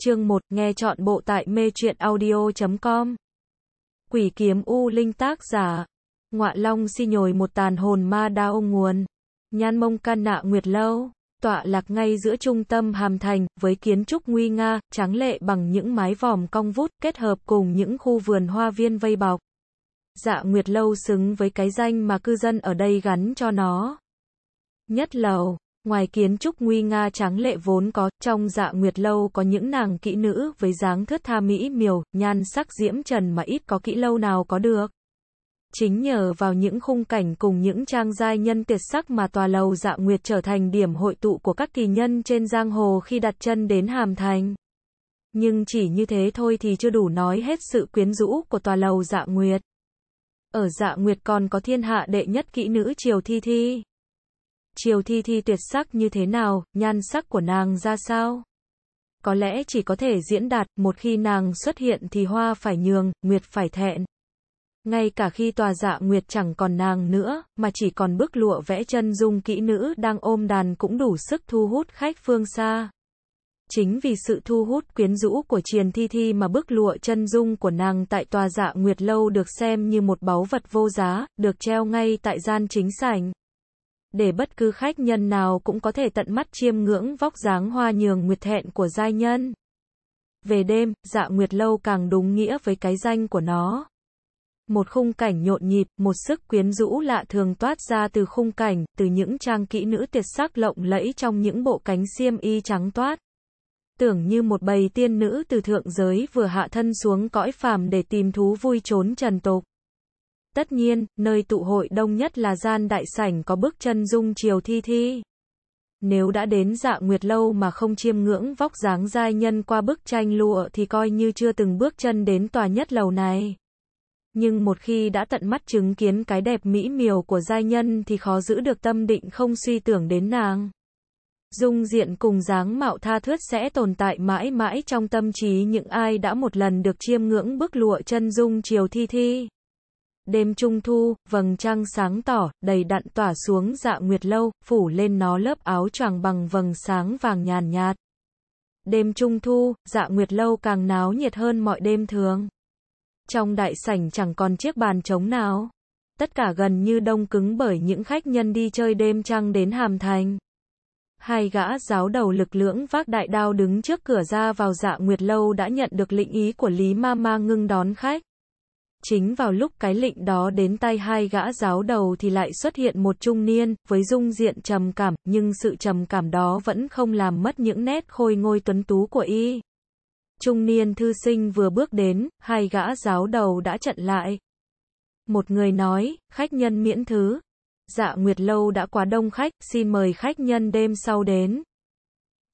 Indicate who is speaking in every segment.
Speaker 1: chương 1, nghe chọn bộ tại mê truyện audio.com. Quỷ kiếm U Linh tác giả. Ngọa Long si nhồi một tàn hồn ma đao nguồn. Nhan mông can nạ nguyệt lâu. Tọa lạc ngay giữa trung tâm hàm thành, với kiến trúc nguy nga, tráng lệ bằng những mái vòm cong vút kết hợp cùng những khu vườn hoa viên vây bọc. Dạ Nguyệt Lâu xứng với cái danh mà cư dân ở đây gắn cho nó. Nhất lầu Ngoài kiến trúc nguy nga tráng lệ vốn có, trong dạ nguyệt lâu có những nàng kỹ nữ với dáng thướt tha mỹ miều, nhan sắc diễm trần mà ít có kỹ lâu nào có được. Chính nhờ vào những khung cảnh cùng những trang giai nhân tuyệt sắc mà tòa lầu dạ nguyệt trở thành điểm hội tụ của các kỳ nhân trên giang hồ khi đặt chân đến Hàm Thành. Nhưng chỉ như thế thôi thì chưa đủ nói hết sự quyến rũ của tòa lầu dạ nguyệt. Ở dạ nguyệt còn có thiên hạ đệ nhất kỹ nữ triều thi thi. Triều Thi Thi tuyệt sắc như thế nào, nhan sắc của nàng ra sao? Có lẽ chỉ có thể diễn đạt, một khi nàng xuất hiện thì hoa phải nhường, nguyệt phải thẹn. Ngay cả khi tòa dạ nguyệt chẳng còn nàng nữa, mà chỉ còn bức lụa vẽ chân dung kỹ nữ đang ôm đàn cũng đủ sức thu hút khách phương xa. Chính vì sự thu hút quyến rũ của triền thi thi mà bức lụa chân dung của nàng tại tòa dạ nguyệt lâu được xem như một báu vật vô giá, được treo ngay tại gian chính sảnh để bất cứ khách nhân nào cũng có thể tận mắt chiêm ngưỡng vóc dáng hoa nhường nguyệt thẹn của giai nhân. Về đêm, dạ nguyệt lâu càng đúng nghĩa với cái danh của nó. Một khung cảnh nhộn nhịp, một sức quyến rũ lạ thường toát ra từ khung cảnh, từ những trang kỹ nữ tuyệt sắc lộng lẫy trong những bộ cánh xiêm y trắng toát. Tưởng như một bầy tiên nữ từ thượng giới vừa hạ thân xuống cõi phàm để tìm thú vui trốn trần tục. Tất nhiên, nơi tụ hội đông nhất là gian đại sảnh có bước chân dung chiều thi thi. Nếu đã đến dạ nguyệt lâu mà không chiêm ngưỡng vóc dáng giai nhân qua bức tranh lụa thì coi như chưa từng bước chân đến tòa nhất lầu này. Nhưng một khi đã tận mắt chứng kiến cái đẹp mỹ miều của giai nhân thì khó giữ được tâm định không suy tưởng đến nàng. Dung diện cùng dáng mạo tha thướt sẽ tồn tại mãi mãi trong tâm trí những ai đã một lần được chiêm ngưỡng bức lụa chân dung chiều thi thi đêm trung thu, vầng trăng sáng tỏ, đầy đặn tỏa xuống dạ nguyệt lâu, phủ lên nó lớp áo choàng bằng vầng sáng vàng nhàn nhạt. Đêm trung thu, dạ nguyệt lâu càng náo nhiệt hơn mọi đêm thường. Trong đại sảnh chẳng còn chiếc bàn trống nào. Tất cả gần như đông cứng bởi những khách nhân đi chơi đêm trăng đến Hàm Thành. Hai gã giáo đầu lực lưỡng vác đại đao đứng trước cửa ra vào dạ nguyệt lâu đã nhận được lệnh ý của Lý Ma Ma ngưng đón khách. Chính vào lúc cái lệnh đó đến tay hai gã giáo đầu thì lại xuất hiện một trung niên, với dung diện trầm cảm, nhưng sự trầm cảm đó vẫn không làm mất những nét khôi ngôi tuấn tú của y. Trung niên thư sinh vừa bước đến, hai gã giáo đầu đã chặn lại. Một người nói, khách nhân miễn thứ. Dạ Nguyệt Lâu đã quá đông khách, xin mời khách nhân đêm sau đến.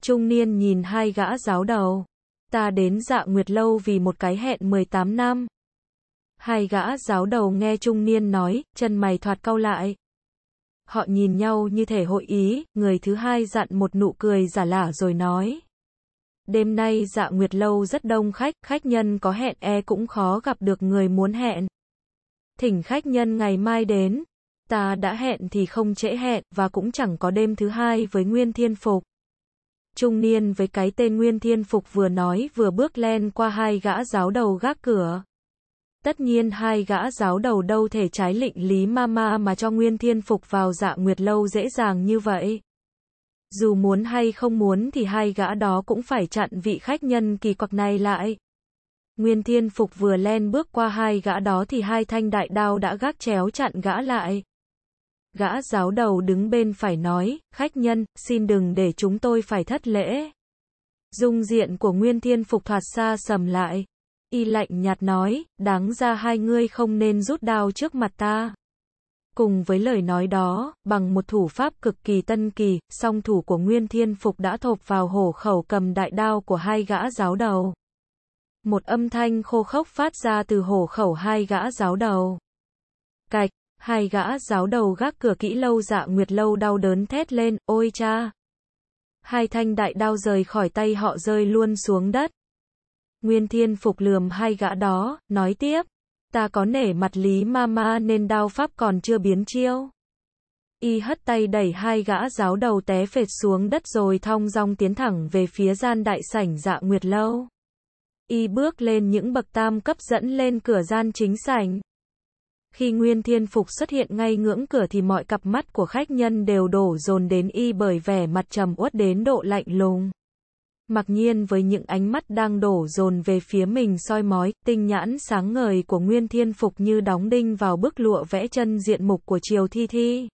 Speaker 1: Trung niên nhìn hai gã giáo đầu. Ta đến dạ Nguyệt Lâu vì một cái hẹn 18 năm. Hai gã giáo đầu nghe trung niên nói, chân mày thoạt cau lại. Họ nhìn nhau như thể hội ý, người thứ hai dặn một nụ cười giả lả rồi nói. Đêm nay dạ nguyệt lâu rất đông khách, khách nhân có hẹn e cũng khó gặp được người muốn hẹn. Thỉnh khách nhân ngày mai đến, ta đã hẹn thì không trễ hẹn và cũng chẳng có đêm thứ hai với Nguyên Thiên Phục. Trung niên với cái tên Nguyên Thiên Phục vừa nói vừa bước len qua hai gã giáo đầu gác cửa. Tất nhiên hai gã giáo đầu đâu thể trái lịnh Lý Mama mà cho Nguyên Thiên phục vào dạ nguyệt lâu dễ dàng như vậy. Dù muốn hay không muốn thì hai gã đó cũng phải chặn vị khách nhân kỳ quặc này lại. Nguyên Thiên Phục vừa len bước qua hai gã đó thì hai thanh đại đao đã gác chéo chặn gã lại. Gã giáo đầu đứng bên phải nói, khách nhân, xin đừng để chúng tôi phải thất lễ. Dung diện của Nguyên Thiên Phục thoạt xa sầm lại. Y lạnh nhạt nói, đáng ra hai ngươi không nên rút đao trước mặt ta. Cùng với lời nói đó, bằng một thủ pháp cực kỳ tân kỳ, song thủ của Nguyên Thiên Phục đã thộp vào hổ khẩu cầm đại đao của hai gã giáo đầu. Một âm thanh khô khốc phát ra từ hổ khẩu hai gã giáo đầu. Cạch, hai gã giáo đầu gác cửa kỹ lâu dạ nguyệt lâu đau đớn thét lên, ôi cha. Hai thanh đại đao rời khỏi tay họ rơi luôn xuống đất. Nguyên Thiên Phục lườm hai gã đó, nói tiếp. Ta có nể mặt Lý ma ma nên đao pháp còn chưa biến chiêu. Y hất tay đẩy hai gã giáo đầu té phệt xuống đất rồi thong dong tiến thẳng về phía gian đại sảnh dạ nguyệt lâu. Y bước lên những bậc tam cấp dẫn lên cửa gian chính sảnh. Khi Nguyên Thiên Phục xuất hiện ngay ngưỡng cửa thì mọi cặp mắt của khách nhân đều đổ dồn đến y bởi vẻ mặt trầm uất đến độ lạnh lùng mặc nhiên với những ánh mắt đang đổ dồn về phía mình soi mói, tinh nhãn sáng ngời của Nguyên Thiên Phục như đóng đinh vào bức lụa vẽ chân diện mục của Triều Thi Thi.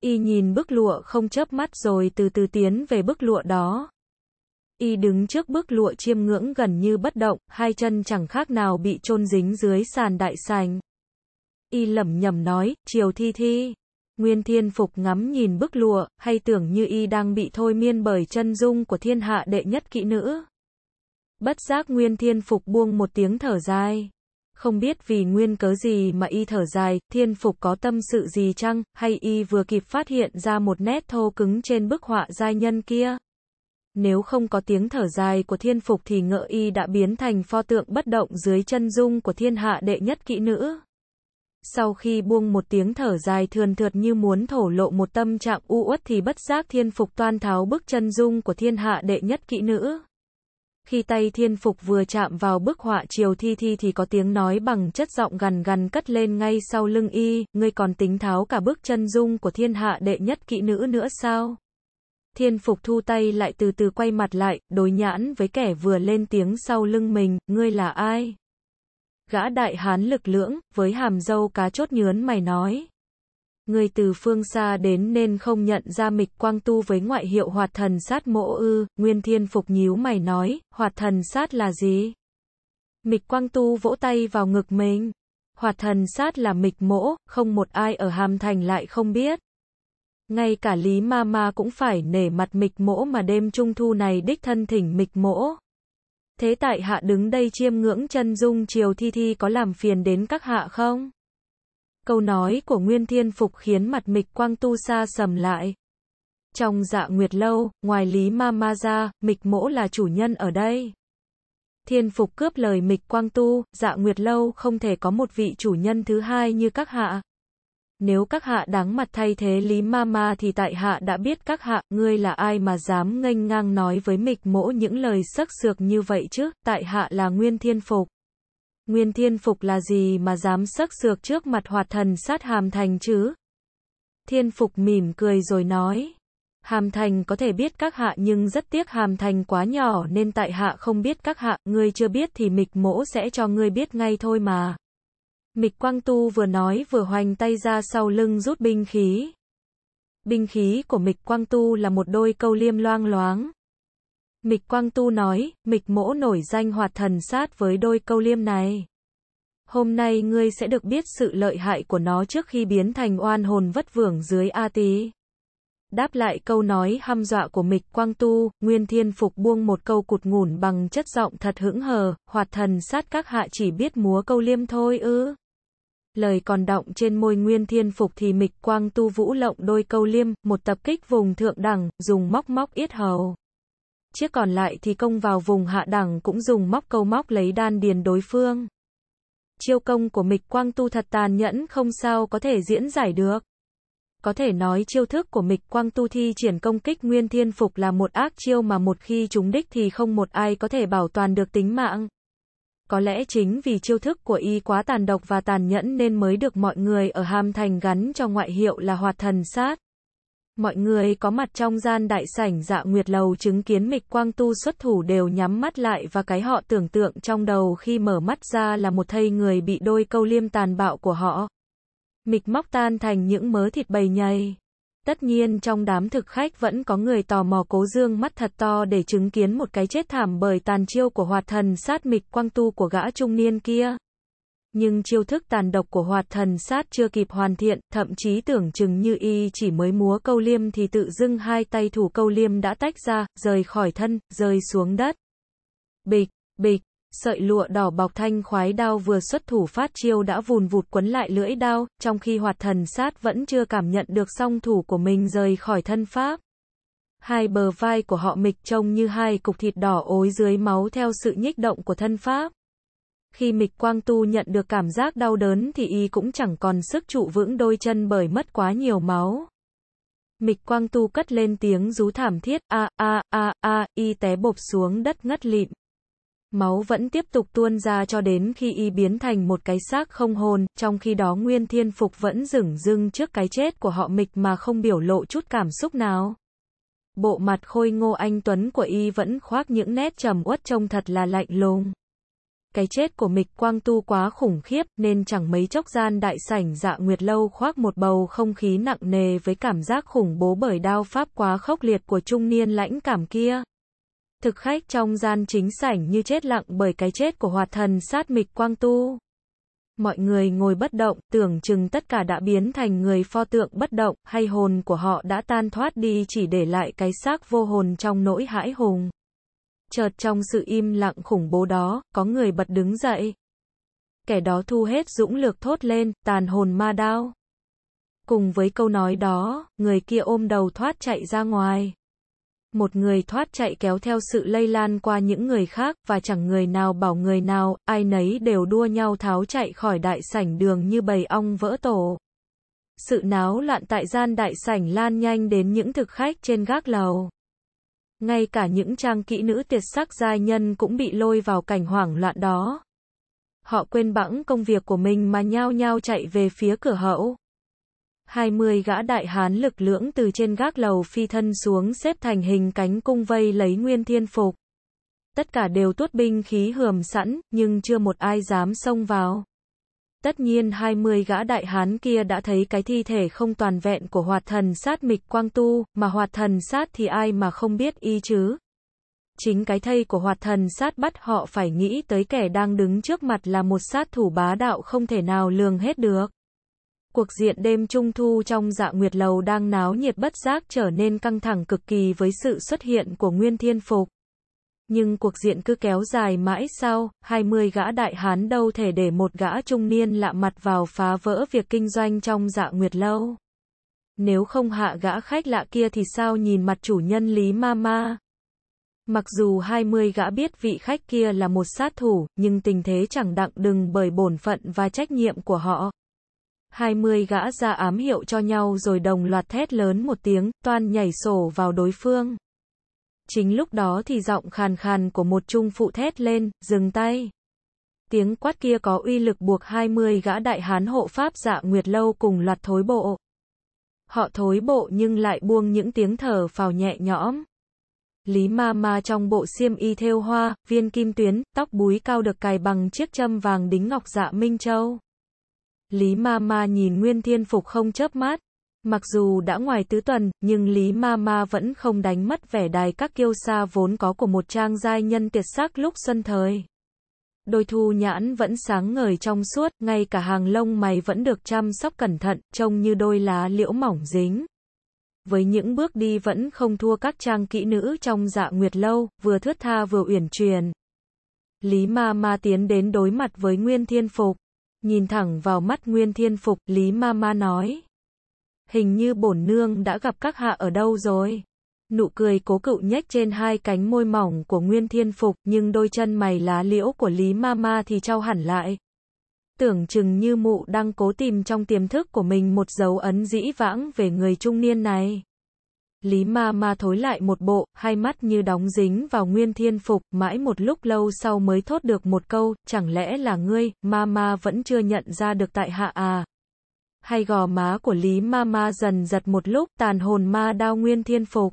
Speaker 1: Y nhìn bức lụa không chớp mắt rồi từ từ tiến về bức lụa đó. Y đứng trước bức lụa chiêm ngưỡng gần như bất động, hai chân chẳng khác nào bị chôn dính dưới sàn đại sành. Y lẩm nhẩm nói, Triều Thi Thi. Nguyên Thiên Phục ngắm nhìn bức lụa, hay tưởng như y đang bị thôi miên bởi chân dung của thiên hạ đệ nhất kỹ nữ. Bất giác Nguyên Thiên Phục buông một tiếng thở dài. Không biết vì nguyên cớ gì mà y thở dài, thiên phục có tâm sự gì chăng, hay y vừa kịp phát hiện ra một nét thô cứng trên bức họa giai nhân kia. Nếu không có tiếng thở dài của thiên phục thì ngựa y đã biến thành pho tượng bất động dưới chân dung của thiên hạ đệ nhất kỹ nữ. Sau khi buông một tiếng thở dài thườn thượt như muốn thổ lộ một tâm trạng u uất thì bất giác thiên phục toan tháo bức chân dung của thiên hạ đệ nhất kỹ nữ. Khi tay thiên phục vừa chạm vào bức họa triều thi thi thì có tiếng nói bằng chất giọng gần gần cất lên ngay sau lưng y, ngươi còn tính tháo cả bước chân dung của thiên hạ đệ nhất kỹ nữ nữa sao? Thiên phục thu tay lại từ từ quay mặt lại, đối nhãn với kẻ vừa lên tiếng sau lưng mình, ngươi là ai? Gã đại hán lực lưỡng, với hàm dâu cá chốt nhướn mày nói. Người từ phương xa đến nên không nhận ra mịch quang tu với ngoại hiệu hoạt thần sát mộ ư, nguyên thiên phục nhíu mày nói, hoạt thần sát là gì? Mịch quang tu vỗ tay vào ngực mình. Hoạt thần sát là mịch mỗ, không một ai ở hàm thành lại không biết. Ngay cả Lý Ma Ma cũng phải nể mặt mịch mỗ mà đêm trung thu này đích thân thỉnh mịch mỗ. Thế tại hạ đứng đây chiêm ngưỡng chân dung triều thi thi có làm phiền đến các hạ không? Câu nói của Nguyên Thiên Phục khiến mặt mịch quang tu sa sầm lại. Trong dạ nguyệt lâu, ngoài Lý Ma Ma ra, mịch mỗ là chủ nhân ở đây. Thiên Phục cướp lời mịch quang tu, dạ nguyệt lâu không thể có một vị chủ nhân thứ hai như các hạ. Nếu các hạ đáng mặt thay thế Lý Mama thì tại hạ đã biết các hạ, ngươi là ai mà dám nghênh ngang nói với mịch mỗ những lời sắc sược như vậy chứ, tại hạ là Nguyên Thiên Phục. Nguyên Thiên Phục là gì mà dám sắc sược trước mặt hoạt thần sát hàm thành chứ? Thiên Phục mỉm cười rồi nói. Hàm Thành có thể biết các hạ nhưng rất tiếc Hàm Thành quá nhỏ nên tại hạ không biết các hạ, ngươi chưa biết thì mịch mỗ sẽ cho ngươi biết ngay thôi mà. Mịch Quang Tu vừa nói vừa hoành tay ra sau lưng rút binh khí. Binh khí của Mịch Quang Tu là một đôi câu liêm loang loáng. Mịch Quang Tu nói, Mịch Mỗ nổi danh hoạt thần sát với đôi câu liêm này. Hôm nay ngươi sẽ được biết sự lợi hại của nó trước khi biến thành oan hồn vất vưởng dưới A Tý. Đáp lại câu nói hăm dọa của Mịch Quang Tu, Nguyên Thiên Phục buông một câu cụt ngủn bằng chất giọng thật hững hờ, hoạt thần sát các hạ chỉ biết múa câu liêm thôi ư lời còn động trên môi Nguyên Thiên Phục thì mịch quang tu vũ lộng đôi câu liêm, một tập kích vùng thượng đẳng, dùng móc móc yết hầu. Chiếc còn lại thì công vào vùng hạ đẳng cũng dùng móc câu móc lấy đan điền đối phương. Chiêu công của mịch quang tu thật tàn nhẫn không sao có thể diễn giải được. Có thể nói chiêu thức của mịch quang tu thi triển công kích Nguyên Thiên Phục là một ác chiêu mà một khi chúng đích thì không một ai có thể bảo toàn được tính mạng có lẽ chính vì chiêu thức của y quá tàn độc và tàn nhẫn nên mới được mọi người ở Ham Thành gắn cho ngoại hiệu là hoạt thần sát. Mọi người có mặt trong gian đại sảnh dạ nguyệt lầu chứng kiến mịch quang tu xuất thủ đều nhắm mắt lại và cái họ tưởng tượng trong đầu khi mở mắt ra là một thây người bị đôi câu liêm tàn bạo của họ. Mịch móc tan thành những mớ thịt bầy nhầy. Tất nhiên trong đám thực khách vẫn có người tò mò cố dương mắt thật to để chứng kiến một cái chết thảm bởi tàn chiêu của hoạt thần sát mịch quang tu của gã trung niên kia. Nhưng chiêu thức tàn độc của hoạt thần sát chưa kịp hoàn thiện, thậm chí tưởng chừng như y chỉ mới múa câu liêm thì tự dưng hai tay thủ câu liêm đã tách ra, rời khỏi thân, rơi xuống đất. Bịch, bịch, Sợi lụa đỏ bọc thanh khoái đao vừa xuất thủ phát chiêu đã vùn vụt quấn lại lưỡi đao, trong khi hoạt thần sát vẫn chưa cảm nhận được song thủ của mình rời khỏi thân pháp. Hai bờ vai của họ mịch trông như hai cục thịt đỏ ối dưới máu theo sự nhích động của thân pháp. Khi mịch quang tu nhận được cảm giác đau đớn thì y cũng chẳng còn sức trụ vững đôi chân bởi mất quá nhiều máu. Mịch quang tu cất lên tiếng rú thảm thiết, a a a a, y té bộp xuống đất ngất lịm. Máu vẫn tiếp tục tuôn ra cho đến khi y biến thành một cái xác không hồn, trong khi đó Nguyên Thiên Phục vẫn dửng dưng trước cái chết của họ mịch mà không biểu lộ chút cảm xúc nào. Bộ mặt khôi ngô anh Tuấn của y vẫn khoác những nét trầm uất trông thật là lạnh lùng. Cái chết của mịch quang tu quá khủng khiếp nên chẳng mấy chốc gian đại sảnh dạ nguyệt lâu khoác một bầu không khí nặng nề với cảm giác khủng bố bởi đao pháp quá khốc liệt của trung niên lãnh cảm kia thực khách trong gian chính sảnh như chết lặng bởi cái chết của hoạt thần sát mịch quang tu. Mọi người ngồi bất động, tưởng chừng tất cả đã biến thành người pho tượng bất động, hay hồn của họ đã tan thoát đi chỉ để lại cái xác vô hồn trong nỗi hãi hùng. Chợt trong sự im lặng khủng bố đó, có người bật đứng dậy. Kẻ đó thu hết dũng lược thốt lên, tàn hồn ma đao. Cùng với câu nói đó, người kia ôm đầu thoát chạy ra ngoài một người thoát chạy kéo theo sự lây lan qua những người khác, và chẳng người nào bảo người nào, ai nấy đều đua nhau tháo chạy khỏi đại sảnh đường như bầy ong vỡ tổ. Sự náo loạn tại gian đại sảnh lan nhanh đến những thực khách trên gác lầu. Ngay cả những trang kỹ nữ tuyệt sắc giai nhân cũng bị lôi vào cảnh hoảng loạn đó. Họ quên bẵng công việc của mình mà nhao nhao chạy về phía cửa hậu. 20 gã đại hán lực lưỡng từ trên gác lầu phi thân xuống xếp thành hình cánh cung vây lấy Nguyên Thiên Phục. Tất cả đều tuốt binh khí hườm sẵn, nhưng chưa một ai dám xông vào. Tất nhiên 20 gã đại hán kia đã thấy cái thi thể không toàn vẹn của hoạt thần sát mịch quang tu, mà hoạt thần sát thì ai mà không biết y chứ. Chính cái thây của hoạt thần sát bắt họ phải nghĩ tới kẻ đang đứng trước mặt là một sát thủ bá đạo không thể nào lường hết được. Cuộc diện đêm trung thu trong dạ nguyệt lầu đang náo nhiệt bất giác trở nên căng thẳng cực kỳ với sự xuất hiện của Nguyên Thiên Phục. Nhưng cuộc diện cứ kéo dài mãi sau, 20 gã đại hán đâu thể để một gã trung niên lạ mặt vào phá vỡ việc kinh doanh trong dạ nguyệt lâu. Nếu không hạ gã khách lạ kia thì sao nhìn mặt chủ nhân Lý ma ma Mặc dù 20 gã biết vị khách kia là một sát thủ, nhưng tình thế chẳng đặng đừng bởi bổn phận và trách nhiệm của họ. 20 gã ra ám hiệu cho nhau rồi đồng loạt thét lớn một tiếng, toan nhảy sổ vào đối phương. Chính lúc đó thì giọng khàn khàn của một trung phụ thét lên, dừng tay. Tiếng quát kia có uy lực buộc 20 gã đại hán hộ pháp dạ nguyệt lâu cùng loạt thối bộ. Họ thối bộ nhưng lại buông những tiếng thở phào nhẹ nhõm. Lý ma ma trong bộ xiêm y thêu hoa, viên kim tuyến, tóc búi cao được cài bằng chiếc châm vàng đính ngọc dạ Minh Châu. Lý Mama nhìn Nguyên Thiên Phục không chớp mắt. Mặc dù đã ngoài tứ tuần, nhưng Lý Mama vẫn không đánh mất vẻ đài các kiêu sa vốn có của một trang giai nhân tuyệt sắc lúc xuân thời. Đôi thu nhãn vẫn sáng ngời trong suốt, ngay cả hàng lông mày vẫn được chăm sóc cẩn thận, trông như đôi lá liễu mỏng dính. Với những bước đi vẫn không thua các trang kỹ nữ trong dạ nguyệt lâu, vừa thướt tha vừa uyển truyền. Lý ma ma tiến đến đối mặt với Nguyên Thiên Phục. Nhìn thẳng vào mắt Nguyên Thiên Phục, Lý ma ma nói. Hình như bổn nương đã gặp các hạ ở đâu rồi. Nụ cười cố cựu nhếch trên hai cánh môi mỏng của Nguyên Thiên Phục, nhưng đôi chân mày lá liễu của Lý ma ma thì trao hẳn lại. Tưởng chừng như mụ đang cố tìm trong tiềm thức của mình một dấu ấn dĩ vãng về người trung niên này. Lý ma ma thối lại một bộ, hai mắt như đóng dính vào nguyên thiên phục, mãi một lúc lâu sau mới thốt được một câu, chẳng lẽ là ngươi, ma ma vẫn chưa nhận ra được tại hạ à. Hay gò má của Lý ma ma dần giật một lúc, tàn hồn ma đao nguyên thiên phục.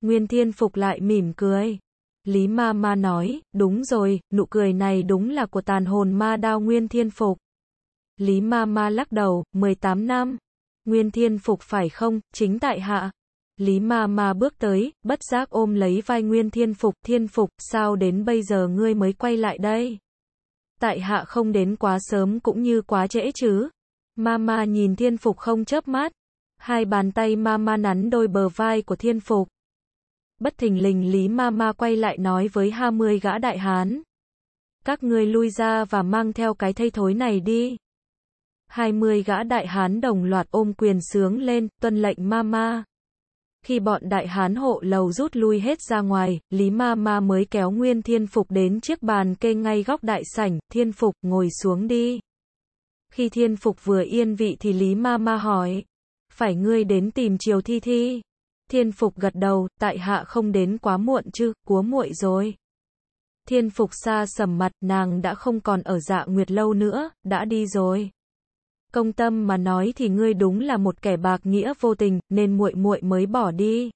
Speaker 1: Nguyên thiên phục lại mỉm cười. Lý ma ma nói, đúng rồi, nụ cười này đúng là của tàn hồn ma đao nguyên thiên phục. Lý ma ma lắc đầu, 18 năm. Nguyên thiên phục phải không, chính tại hạ. Lý ma ma bước tới, bất giác ôm lấy vai Nguyên Thiên Phục, Thiên Phục, sao đến bây giờ ngươi mới quay lại đây? Tại hạ không đến quá sớm cũng như quá trễ chứ. Ma ma nhìn Thiên Phục không chớp mắt. Hai bàn tay ma ma nắn đôi bờ vai của Thiên Phục. Bất thình lình Lý ma ma quay lại nói với hai mươi gã đại hán. Các ngươi lui ra và mang theo cái thây thối này đi. Hai mươi gã đại hán đồng loạt ôm quyền sướng lên, tuân lệnh ma ma khi bọn đại hán hộ lầu rút lui hết ra ngoài, Lý Ma Ma mới kéo Nguyên Thiên Phục đến chiếc bàn kê ngay góc đại sảnh, Thiên Phục, ngồi xuống đi. Khi Thiên Phục vừa yên vị thì Lý Ma Ma hỏi, phải ngươi đến tìm Triều Thi Thi. Thiên Phục gật đầu, tại hạ không đến quá muộn chứ, quá muội rồi. Thiên Phục xa sầm mặt, nàng đã không còn ở dạ nguyệt lâu nữa, đã đi rồi. Công tâm mà nói thì ngươi đúng là một kẻ bạc nghĩa vô tình, nên muội muội mới bỏ đi.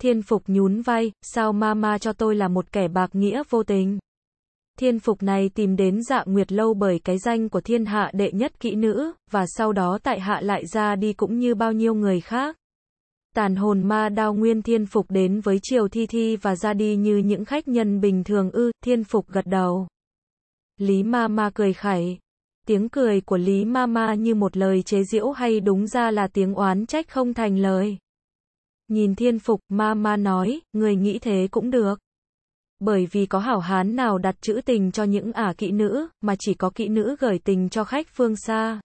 Speaker 1: Thiên Phục nhún vai, sao mama cho tôi là một kẻ bạc nghĩa vô tình. Thiên Phục này tìm đến dạ nguyệt lâu bởi cái danh của thiên hạ đệ nhất kỹ nữ, và sau đó tại hạ lại ra đi cũng như bao nhiêu người khác. Tàn hồn ma đao nguyên thiên phục đến với triều thi thi và ra đi như những khách nhân bình thường ư, thiên phục gật đầu. Lý ma ma cười khẩy, tiếng cười của Lý Mama như một lời chế giễu hay đúng ra là tiếng oán trách không thành lời. Nhìn thiên phục, Mama nói, người nghĩ thế cũng được. Bởi vì có hảo hán nào đặt chữ tình cho những ả kỹ nữ, mà chỉ có kỹ nữ gửi tình cho khách phương xa.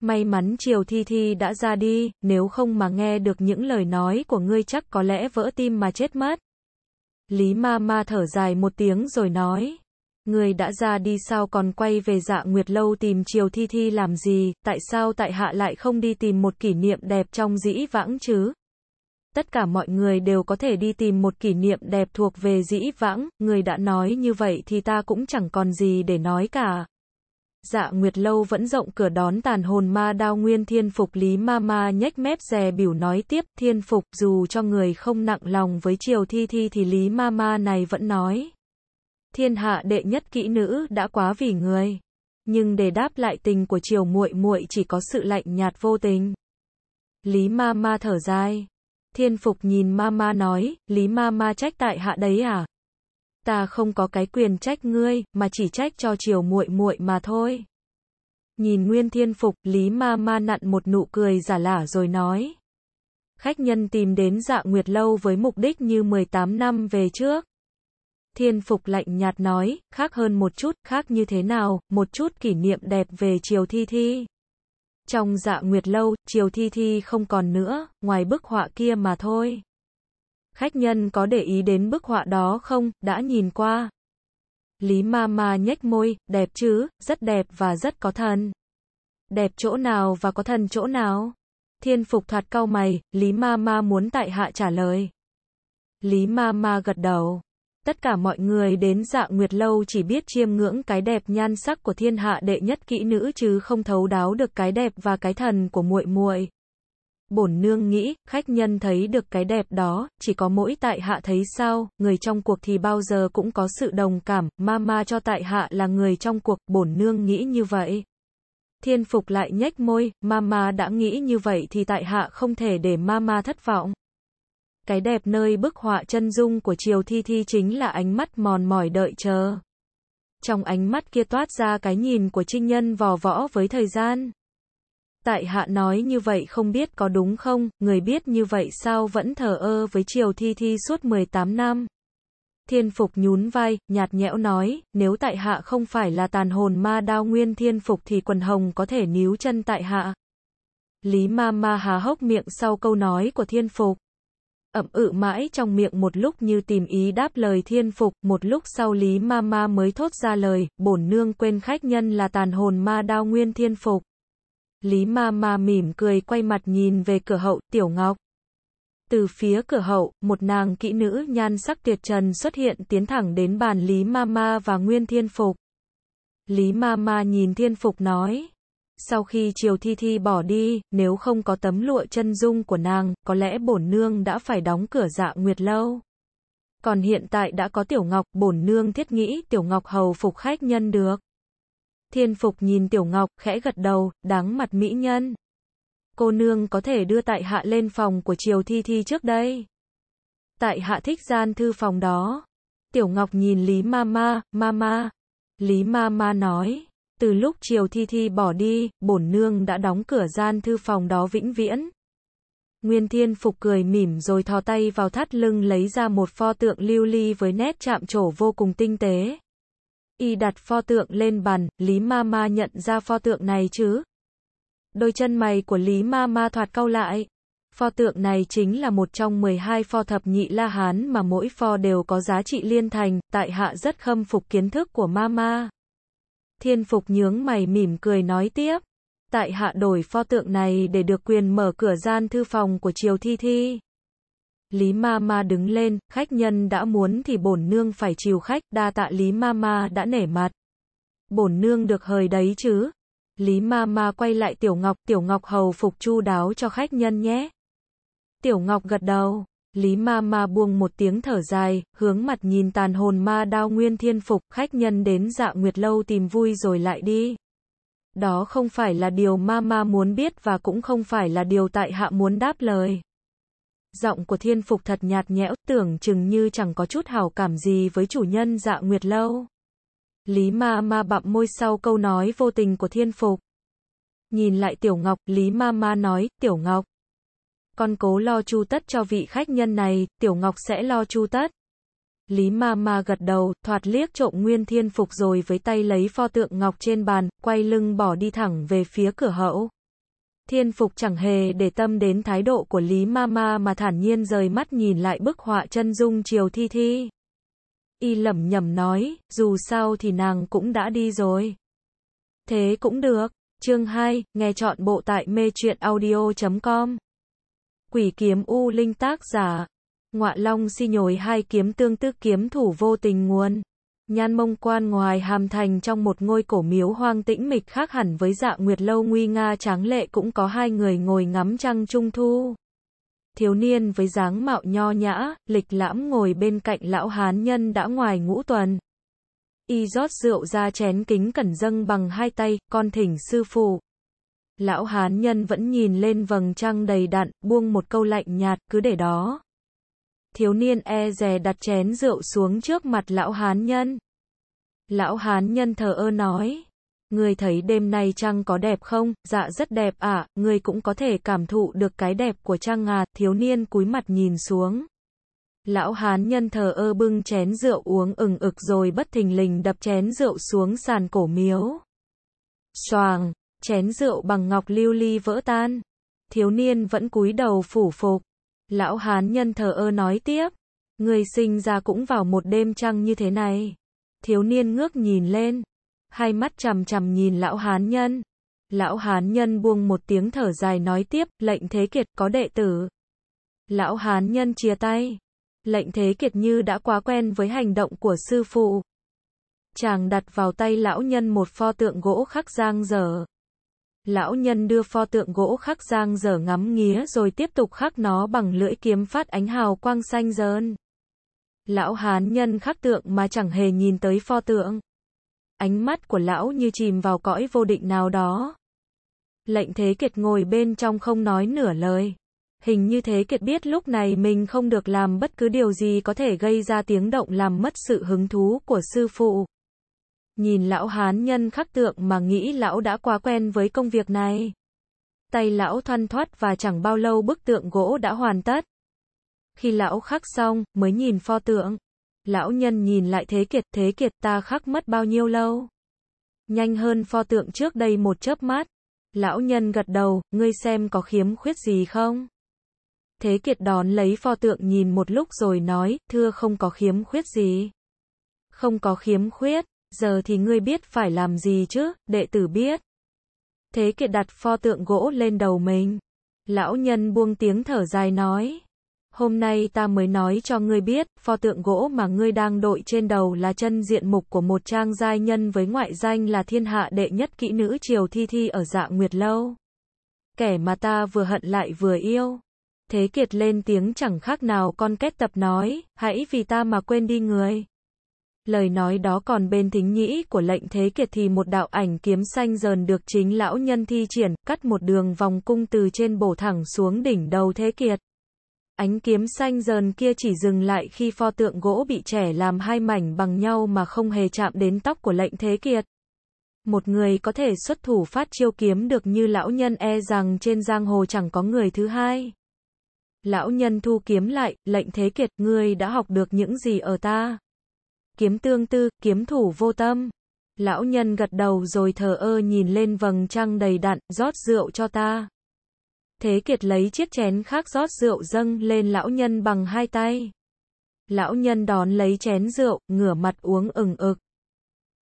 Speaker 1: May mắn Triều Thi Thi đã ra đi, nếu không mà nghe được những lời nói của ngươi chắc có lẽ vỡ tim mà chết mất. Lý ma ma thở dài một tiếng rồi nói. Người đã ra đi sao còn quay về dạ nguyệt lâu tìm chiều thi thi làm gì, tại sao tại hạ lại không đi tìm một kỷ niệm đẹp trong dĩ vãng chứ? Tất cả mọi người đều có thể đi tìm một kỷ niệm đẹp thuộc về dĩ vãng, người đã nói như vậy thì ta cũng chẳng còn gì để nói cả. Dạ Nguyệt Lâu vẫn rộng cửa đón tàn hồn ma đao nguyên thiên phục Lý Ma Ma nhếch mép dè biểu nói tiếp thiên phục dù cho người không nặng lòng với Triều Thi Thi thì Lý Ma Ma này vẫn nói thiên hạ đệ nhất kỹ nữ đã quá vì người. Nhưng để đáp lại tình của triều muội muội chỉ có sự lạnh nhạt vô tình. Lý ma ma thở dài. Thiên phục nhìn ma ma nói, Lý ma ma trách tại hạ đấy à? Ta không có cái quyền trách ngươi, mà chỉ trách cho chiều muội muội mà thôi. Nhìn Nguyên Thiên Phục, Lý Ma Ma nặn một nụ cười giả lả rồi nói. Khách nhân tìm đến dạ nguyệt lâu với mục đích như 18 năm về trước. Thiên Phục lạnh nhạt nói, khác hơn một chút, khác như thế nào, một chút kỷ niệm đẹp về Triều Thi Thi. Trong dạ nguyệt lâu, Triều Thi Thi không còn nữa, ngoài bức họa kia mà thôi. Khách nhân có để ý đến bức họa đó không, đã nhìn qua. Lý ma ma nhếch môi, đẹp chứ, rất đẹp và rất có thần. Đẹp chỗ nào và có thần chỗ nào? Thiên Phục thoạt cau mày, Lý ma ma muốn tại hạ trả lời. Lý ma ma gật đầu. Tất cả mọi người đến dạ Nguyệt Lâu chỉ biết chiêm ngưỡng cái đẹp nhan sắc của thiên hạ đệ nhất kỹ nữ chứ không thấu đáo được cái đẹp và cái thần của muội muội. Bổn nương nghĩ, khách nhân thấy được cái đẹp đó, chỉ có mỗi tại hạ thấy sao, người trong cuộc thì bao giờ cũng có sự đồng cảm, ma cho tại hạ là người trong cuộc, bổn nương nghĩ như vậy. Thiên phục lại nhếch môi, mama đã nghĩ như vậy thì tại hạ không thể để mama thất vọng cái đẹp nơi bức họa chân dung của Triều Thi Thi chính là ánh mắt mòn mỏi đợi chờ. Trong ánh mắt kia toát ra cái nhìn của trinh nhân vò võ với thời gian. Tại hạ nói như vậy không biết có đúng không, người biết như vậy sao vẫn thờ ơ với Triều Thi Thi suốt 18 năm. Thiên Phục nhún vai, nhạt nhẽo nói, nếu tại hạ không phải là tàn hồn ma đao nguyên thiên phục thì quần hồng có thể níu chân tại hạ. Lý ma ma há hốc miệng sau câu nói của thiên phục ậm ừ mãi trong miệng một lúc như tìm ý đáp lời thiên phục, một lúc sau Lý Ma Ma mới thốt ra lời, bổn nương quên khách nhân là tàn hồn ma đao nguyên thiên phục. Lý Ma Ma mỉm cười quay mặt nhìn về cửa hậu, tiểu ngọc. Từ phía cửa hậu, một nàng kỹ nữ nhan sắc tuyệt trần xuất hiện tiến thẳng đến bàn Lý Ma Ma và Nguyên Thiên Phục. Lý Ma Ma nhìn Thiên Phục nói, sau khi Triều Thi Thi bỏ đi, nếu không có tấm lụa chân dung của nàng, có lẽ bổn nương đã phải đóng cửa dạ nguyệt lâu. Còn hiện tại đã có Tiểu Ngọc, bổn nương thiết nghĩ Tiểu Ngọc hầu phục khách nhân được. Thiên Phục nhìn Tiểu Ngọc, khẽ gật đầu, đáng mặt mỹ nhân. Cô nương có thể đưa tại hạ lên phòng của Triều Thi Thi trước đây. Tại hạ thích gian thư phòng đó. Tiểu Ngọc nhìn Lý ma ma, ma ma, Lý ma ma nói. Từ lúc chiều thi thi bỏ đi, bổn nương đã đóng cửa gian thư phòng đó vĩnh viễn. Nguyên Thiên Phục cười mỉm rồi thò tay vào thắt lưng lấy ra một pho tượng lưu ly với nét chạm trổ vô cùng tinh tế. Y đặt pho tượng lên bàn, Lý Ma Ma nhận ra pho tượng này chứ. Đôi chân mày của Lý Ma Ma thoạt cau lại. Pho tượng này chính là một trong 12 pho thập nhị La Hán mà mỗi pho đều có giá trị liên thành, tại hạ rất khâm phục kiến thức của Ma Ma. Thiên Phục nhướng mày mỉm cười nói tiếp. Tại hạ đổi pho tượng này để được quyền mở cửa gian thư phòng của Triều Thi Thi. Lý Ma Ma đứng lên, khách nhân đã muốn thì bổn nương phải chiều khách, đa tạ Lý Ma Ma đã nể mặt. Bổn nương được hời đấy chứ. Lý Ma Ma quay lại Tiểu Ngọc, Tiểu Ngọc hầu phục chu đáo cho khách nhân nhé. Tiểu Ngọc gật đầu. Lý ma ma buông một tiếng thở dài, hướng mặt nhìn tàn hồn ma đao nguyên thiên phục, khách nhân đến dạ nguyệt lâu tìm vui rồi lại đi. Đó không phải là điều ma ma muốn biết và cũng không phải là điều tại hạ muốn đáp lời. Giọng của thiên phục thật nhạt nhẽo, tưởng chừng như chẳng có chút hào cảm gì với chủ nhân dạ nguyệt lâu. Lý ma ma bặm môi sau câu nói vô tình của thiên phục. Nhìn lại tiểu ngọc, Lý ma ma nói, tiểu ngọc con cố lo chu tất cho vị khách nhân này, Tiểu Ngọc sẽ lo chu tất. Lý ma ma gật đầu, thoạt liếc trộm Nguyên Thiên Phục rồi với tay lấy pho tượng Ngọc trên bàn, quay lưng bỏ đi thẳng về phía cửa hậu. Thiên Phục chẳng hề để tâm đến thái độ của Lý ma ma mà thản nhiên rời mắt nhìn lại bức họa chân dung chiều thi thi. Y lẩm nhẩm nói, dù sao thì nàng cũng đã đi rồi. Thế cũng được. Chương 2, nghe chọn bộ tại mê chuyện audio.com Quỷ kiếm U Linh tác giả. Ngọa Long si nhồi hai kiếm tương tư kiếm thủ vô tình nguồn. Nhan mông quan ngoài hàm thành trong một ngôi cổ miếu hoang tĩnh mịch khác hẳn với dạ nguyệt lâu nguy nga tráng lệ cũng có hai người ngồi ngắm trăng trung thu. Thiếu niên với dáng mạo nho nhã, lịch lãm ngồi bên cạnh lão hán nhân đã ngoài ngũ tuần. Y rót rượu ra chén kính cẩn dâng bằng hai tay, con thỉnh sư phụ. Lão hán nhân vẫn nhìn lên vầng trăng đầy đặn, buông một câu lạnh nhạt, cứ để đó. Thiếu niên e dè đặt chén rượu xuống trước mặt lão hán nhân. Lão hán nhân thờ ơ nói. Người thấy đêm nay trăng có đẹp không? Dạ rất đẹp ạ, à, người cũng có thể cảm thụ được cái đẹp của trăng à, thiếu niên cúi mặt nhìn xuống. Lão hán nhân thờ ơ bưng chén rượu uống ừng ực rồi bất thình lình đập chén rượu xuống sàn cổ miếu. xoàng chén rượu bằng ngọc lưu ly vỡ tan. Thiếu niên vẫn cúi đầu phủ phục. Lão hán nhân thờ ơ nói tiếp. Người sinh ra cũng vào một đêm trăng như thế này. Thiếu niên ngước nhìn lên. Hai mắt chằm chằm nhìn lão hán nhân. Lão hán nhân buông một tiếng thở dài nói tiếp, lệnh thế kiệt có đệ tử. Lão hán nhân chia tay. Lệnh thế kiệt như đã quá quen với hành động của sư phụ. Chàng đặt vào tay lão nhân một pho tượng gỗ khắc giang dở. Lão nhân đưa pho tượng gỗ khắc giang dở ngắm nghía rồi tiếp tục khắc nó bằng lưỡi kiếm phát ánh hào quang xanh dơn. Lão hán nhân khắc tượng mà chẳng hề nhìn tới pho tượng. Ánh mắt của lão như chìm vào cõi vô định nào đó. Lệnh Thế Kiệt ngồi bên trong không nói nửa lời. Hình như Thế Kiệt biết lúc này mình không được làm bất cứ điều gì có thể gây ra tiếng động làm mất sự hứng thú của sư phụ. Nhìn lão hán nhân khắc tượng mà nghĩ lão đã quá quen với công việc này. Tay lão thoăn thoát và chẳng bao lâu bức tượng gỗ đã hoàn tất. Khi lão khắc xong, mới nhìn pho tượng. Lão nhân nhìn lại Thế Kiệt, Thế Kiệt ta khắc mất bao nhiêu lâu? Nhanh hơn pho tượng trước đây một chớp mắt. Lão nhân gật đầu, ngươi xem có khiếm khuyết gì không? Thế Kiệt đón lấy pho tượng nhìn một lúc rồi nói, thưa không có khiếm khuyết gì. Không có khiếm khuyết, giờ thì ngươi biết phải làm gì chứ, đệ tử biết. Thế kiệt đặt pho tượng gỗ lên đầu mình. Lão nhân buông tiếng thở dài nói. Hôm nay ta mới nói cho ngươi biết, pho tượng gỗ mà ngươi đang đội trên đầu là chân diện mục của một trang giai nhân với ngoại danh là thiên hạ đệ nhất kỹ nữ triều thi thi ở dạ nguyệt lâu. Kẻ mà ta vừa hận lại vừa yêu. Thế Kiệt lên tiếng chẳng khác nào con kết tập nói, hãy vì ta mà quên đi người. Lời nói đó còn bên thính nhĩ của lệnh thế kiệt thì một đạo ảnh kiếm xanh dờn được chính lão nhân thi triển, cắt một đường vòng cung từ trên bổ thẳng xuống đỉnh đầu thế kiệt. Ánh kiếm xanh dờn kia chỉ dừng lại khi pho tượng gỗ bị trẻ làm hai mảnh bằng nhau mà không hề chạm đến tóc của lệnh thế kiệt. Một người có thể xuất thủ phát chiêu kiếm được như lão nhân e rằng trên giang hồ chẳng có người thứ hai. Lão nhân thu kiếm lại, lệnh thế kiệt, ngươi đã học được những gì ở ta? kiếm tương tư, kiếm thủ vô tâm. Lão nhân gật đầu rồi thờ ơ nhìn lên vầng trăng đầy đặn, rót rượu cho ta. Thế Kiệt lấy chiếc chén khác rót rượu dâng lên lão nhân bằng hai tay. Lão nhân đón lấy chén rượu, ngửa mặt uống ừng ực.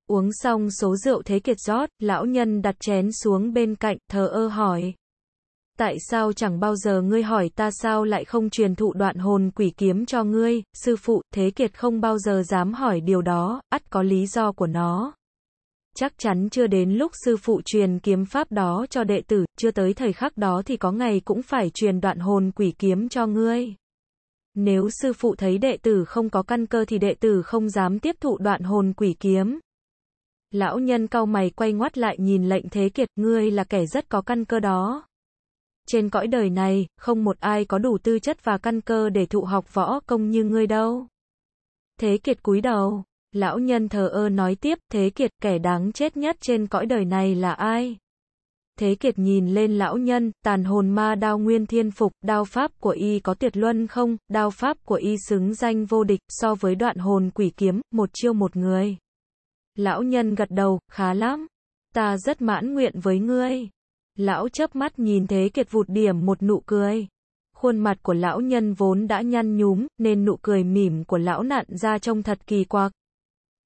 Speaker 1: Uống xong số rượu Thế Kiệt rót, lão nhân đặt chén xuống bên cạnh, thờ ơ hỏi tại sao chẳng bao giờ ngươi hỏi ta sao lại không truyền thụ đoạn hồn quỷ kiếm cho ngươi, sư phụ, thế kiệt không bao giờ dám hỏi điều đó, ắt có lý do của nó. Chắc chắn chưa đến lúc sư phụ truyền kiếm pháp đó cho đệ tử, chưa tới thời khắc đó thì có ngày cũng phải truyền đoạn hồn quỷ kiếm cho ngươi. Nếu sư phụ thấy đệ tử không có căn cơ thì đệ tử không dám tiếp thụ đoạn hồn quỷ kiếm. Lão nhân cao mày quay ngoắt lại nhìn lệnh thế kiệt, ngươi là kẻ rất có căn cơ đó. Trên cõi đời này, không một ai có đủ tư chất và căn cơ để thụ học võ công như ngươi đâu. Thế Kiệt cúi đầu, lão nhân thờ ơ nói tiếp, Thế Kiệt kẻ đáng chết nhất trên cõi đời này là ai? Thế Kiệt nhìn lên lão nhân, tàn hồn ma đao nguyên thiên phục, đao pháp của y có tuyệt luân không, đao pháp của y xứng danh vô địch, so với đoạn hồn quỷ kiếm, một chiêu một người. Lão nhân gật đầu, khá lắm. Ta rất mãn nguyện với ngươi. Lão chớp mắt nhìn Thế Kiệt vụt điểm một nụ cười. Khuôn mặt của lão nhân vốn đã nhăn nhúm, nên nụ cười mỉm của lão nặn ra trông thật kỳ quặc.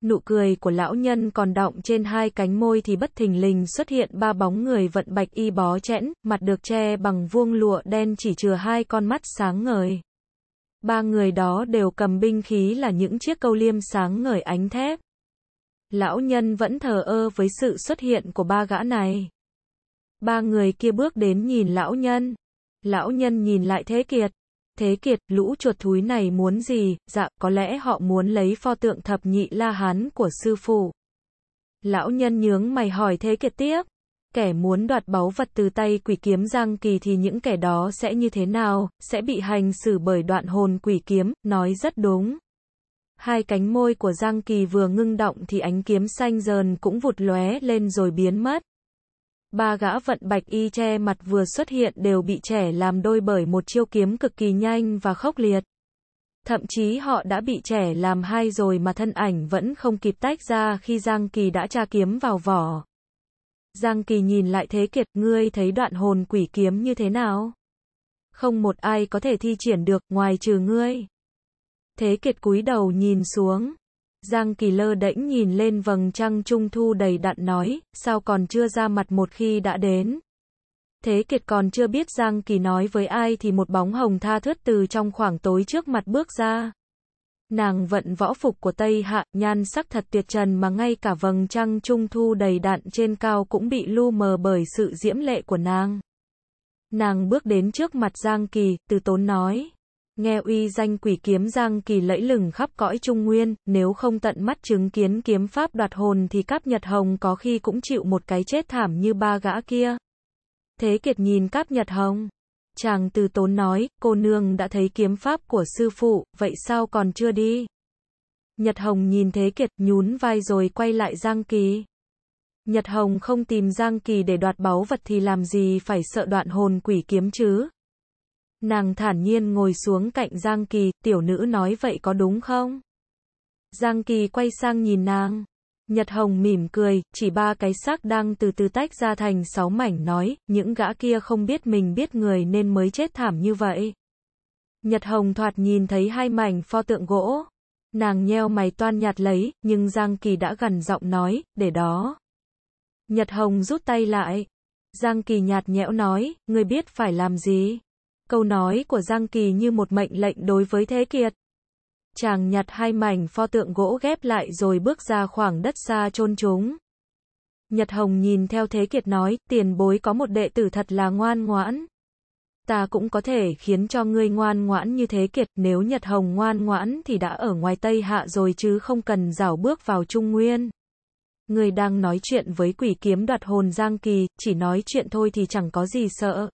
Speaker 1: Nụ cười của lão nhân còn đọng trên hai cánh môi thì bất thình lình xuất hiện ba bóng người vận bạch y bó chẽn, mặt được che bằng vuông lụa đen chỉ chừa hai con mắt sáng ngời. Ba người đó đều cầm binh khí là những chiếc câu liêm sáng ngời ánh thép. Lão nhân vẫn thờ ơ với sự xuất hiện của ba gã này. Ba người kia bước đến nhìn lão nhân. Lão nhân nhìn lại Thế Kiệt. Thế Kiệt, lũ chuột thúi này muốn gì, dạ, có lẽ họ muốn lấy pho tượng thập nhị la hán của sư phụ. Lão nhân nhướng mày hỏi Thế Kiệt tiếp. Kẻ muốn đoạt báu vật từ tay quỷ kiếm giang kỳ thì những kẻ đó sẽ như thế nào, sẽ bị hành xử bởi đoạn hồn quỷ kiếm, nói rất đúng. Hai cánh môi của Giang Kỳ vừa ngưng động thì ánh kiếm xanh dờn cũng vụt lóe lên rồi biến mất. Ba gã vận bạch y che mặt vừa xuất hiện đều bị trẻ làm đôi bởi một chiêu kiếm cực kỳ nhanh và khốc liệt. Thậm chí họ đã bị trẻ làm hai rồi mà thân ảnh vẫn không kịp tách ra khi Giang Kỳ đã tra kiếm vào vỏ. Giang Kỳ nhìn lại Thế Kiệt, ngươi thấy đoạn hồn quỷ kiếm như thế nào? Không một ai có thể thi triển được, ngoài trừ ngươi. Thế Kiệt cúi đầu nhìn xuống, Giang Kỳ lơ đễnh nhìn lên vầng trăng trung thu đầy đặn nói, sao còn chưa ra mặt một khi đã đến. Thế Kiệt còn chưa biết Giang Kỳ nói với ai thì một bóng hồng tha thướt từ trong khoảng tối trước mặt bước ra. Nàng vận võ phục của Tây Hạ, nhan sắc thật tuyệt trần mà ngay cả vầng trăng trung thu đầy đặn trên cao cũng bị lu mờ bởi sự diễm lệ của nàng. Nàng bước đến trước mặt Giang Kỳ, từ tốn nói. Nghe uy danh quỷ kiếm giang kỳ lẫy lừng khắp cõi Trung Nguyên, nếu không tận mắt chứng kiến kiếm pháp đoạt hồn thì Cáp Nhật Hồng có khi cũng chịu một cái chết thảm như ba gã kia. Thế Kiệt nhìn Cáp Nhật Hồng. Chàng từ tốn nói, cô nương đã thấy kiếm pháp của sư phụ, vậy sao còn chưa đi? Nhật Hồng nhìn Thế Kiệt nhún vai rồi quay lại Giang Kỳ. Nhật Hồng không tìm Giang Kỳ để đoạt báu vật thì làm gì phải sợ đoạn hồn quỷ kiếm chứ? Nàng thản nhiên ngồi xuống cạnh Giang Kỳ, tiểu nữ nói vậy có đúng không? Giang Kỳ quay sang nhìn nàng. Nhật Hồng mỉm cười, chỉ ba cái xác đang từ từ tách ra thành sáu mảnh nói, những gã kia không biết mình biết người nên mới chết thảm như vậy. Nhật Hồng thoạt nhìn thấy hai mảnh pho tượng gỗ. Nàng nheo mày toan nhạt lấy, nhưng Giang Kỳ đã gần giọng nói, để đó. Nhật Hồng rút tay lại. Giang Kỳ nhạt nhẽo nói, người biết phải làm gì? Câu nói của Giang Kỳ như một mệnh lệnh đối với Thế Kiệt. Chàng nhặt hai mảnh pho tượng gỗ ghép lại rồi bước ra khoảng đất xa chôn chúng. Nhật Hồng nhìn theo Thế Kiệt nói, tiền bối có một đệ tử thật là ngoan ngoãn. Ta cũng có thể khiến cho ngươi ngoan ngoãn như Thế Kiệt, nếu Nhật Hồng ngoan ngoãn thì đã ở ngoài Tây Hạ rồi chứ không cần rảo bước vào Trung Nguyên. Ngươi đang nói chuyện với quỷ kiếm đoạt hồn Giang Kỳ, chỉ nói chuyện thôi thì chẳng có gì sợ.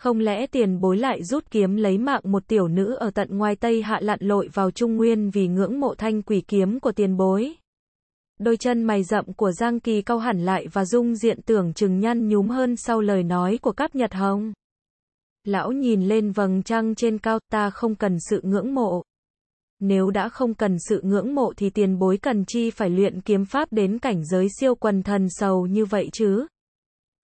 Speaker 1: Không lẽ tiền bối lại rút kiếm lấy mạng một tiểu nữ ở tận ngoài Tây Hạ lặn lội vào Trung Nguyên vì ngưỡng mộ thanh quỷ kiếm của tiền bối? Đôi chân mày rậm của Giang Kỳ cau hẳn lại và dung diện tưởng chừng nhăn nhúm hơn sau lời nói của Cáp Nhật Hồng. Lão nhìn lên vầng trăng trên cao, ta không cần sự ngưỡng mộ. Nếu đã không cần sự ngưỡng mộ thì tiền bối cần chi phải luyện kiếm pháp đến cảnh giới siêu quần thần sầu như vậy chứ?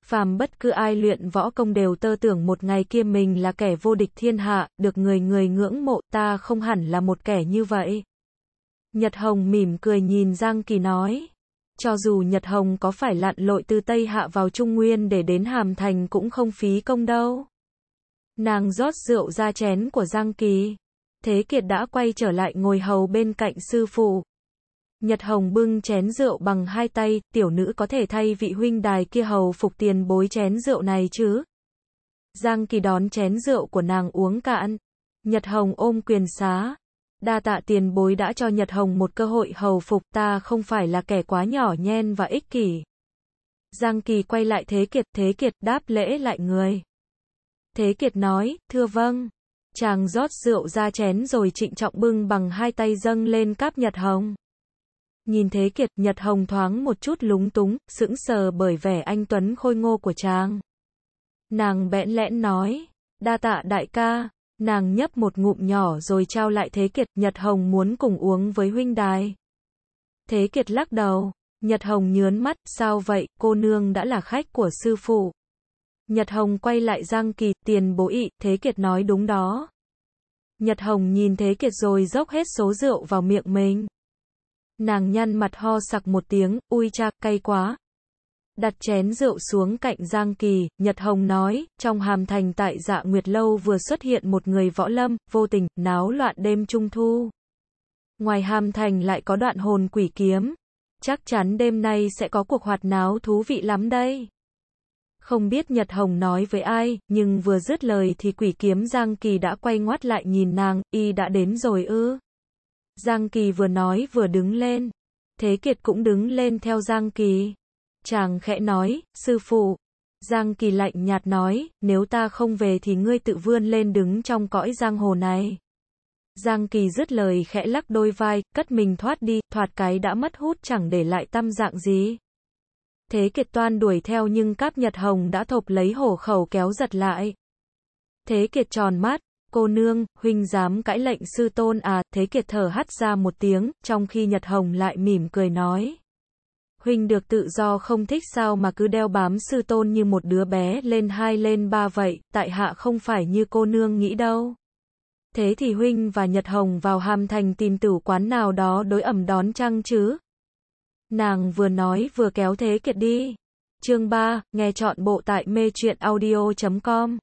Speaker 1: phàm bất cứ ai luyện võ công đều tơ tưởng một ngày kia mình là kẻ vô địch thiên hạ, được người người ngưỡng mộ, ta không hẳn là một kẻ như vậy. Nhật Hồng mỉm cười nhìn Giang Kỳ nói. Cho dù Nhật Hồng có phải lặn lội từ Tây Hạ vào Trung Nguyên để đến Hàm Thành cũng không phí công đâu. Nàng rót rượu ra chén của Giang Kỳ. Thế Kiệt đã quay trở lại ngồi hầu bên cạnh sư phụ. Nhật Hồng bưng chén rượu bằng hai tay, tiểu nữ có thể thay vị huynh đài kia hầu phục tiền bối chén rượu này chứ. Giang Kỳ đón chén rượu của nàng uống cạn. Nhật Hồng ôm quyền xá. Đa tạ tiền bối đã cho Nhật Hồng một cơ hội hầu phục ta không phải là kẻ quá nhỏ nhen và ích kỷ. Giang Kỳ quay lại Thế Kiệt, Thế Kiệt đáp lễ lại người. Thế Kiệt nói, thưa vâng. Chàng rót rượu ra chén rồi trịnh trọng bưng bằng hai tay dâng lên cáp Nhật Hồng. Nhìn thế Kiệt, Nhật Hồng thoáng một chút lúng túng, sững sờ bởi vẻ anh Tuấn khôi ngô của chàng. Nàng bẽn lẽn nói, đa tạ đại ca, nàng nhấp một ngụm nhỏ rồi trao lại Thế Kiệt, Nhật Hồng muốn cùng uống với huynh đài. Thế Kiệt lắc đầu, Nhật Hồng nhớn mắt, sao vậy, cô nương đã là khách của sư phụ. Nhật Hồng quay lại Giang Kỳ, tiền bố ị, Thế Kiệt nói đúng đó. Nhật Hồng nhìn Thế Kiệt rồi dốc hết số rượu vào miệng mình. Nàng nhăn mặt ho sặc một tiếng, ui cha, cay quá. Đặt chén rượu xuống cạnh Giang Kỳ, Nhật Hồng nói, trong hàm thành tại dạ Nguyệt Lâu vừa xuất hiện một người võ lâm, vô tình, náo loạn đêm trung thu. Ngoài hàm thành lại có đoạn hồn quỷ kiếm. Chắc chắn đêm nay sẽ có cuộc hoạt náo thú vị lắm đây. Không biết Nhật Hồng nói với ai, nhưng vừa dứt lời thì quỷ kiếm Giang Kỳ đã quay ngoắt lại nhìn nàng, y đã đến rồi ư. Giang Kỳ vừa nói vừa đứng lên. Thế Kiệt cũng đứng lên theo Giang Kỳ. Chàng khẽ nói, sư phụ. Giang Kỳ lạnh nhạt nói, nếu ta không về thì ngươi tự vươn lên đứng trong cõi giang hồ này. Giang Kỳ dứt lời khẽ lắc đôi vai, cất mình thoát đi, thoạt cái đã mất hút chẳng để lại tâm dạng gì. Thế Kiệt Toan đuổi theo nhưng Cáp Nhật Hồng đã thộp lấy hổ khẩu kéo giật lại. Thế Kiệt tròn mắt, Cô nương, huynh dám cãi lệnh sư tôn à, thế kiệt thở hắt ra một tiếng, trong khi Nhật Hồng lại mỉm cười nói. Huynh được tự do không thích sao mà cứ đeo bám sư tôn như một đứa bé lên hai lên ba vậy, tại hạ không phải như cô nương nghĩ đâu. Thế thì Huynh và Nhật Hồng vào hàm thành tìm tử quán nào đó đối ẩm đón chăng chứ? Nàng vừa nói vừa kéo Thế Kiệt đi. Chương 3, nghe chọn bộ tại mê chuyện audio.com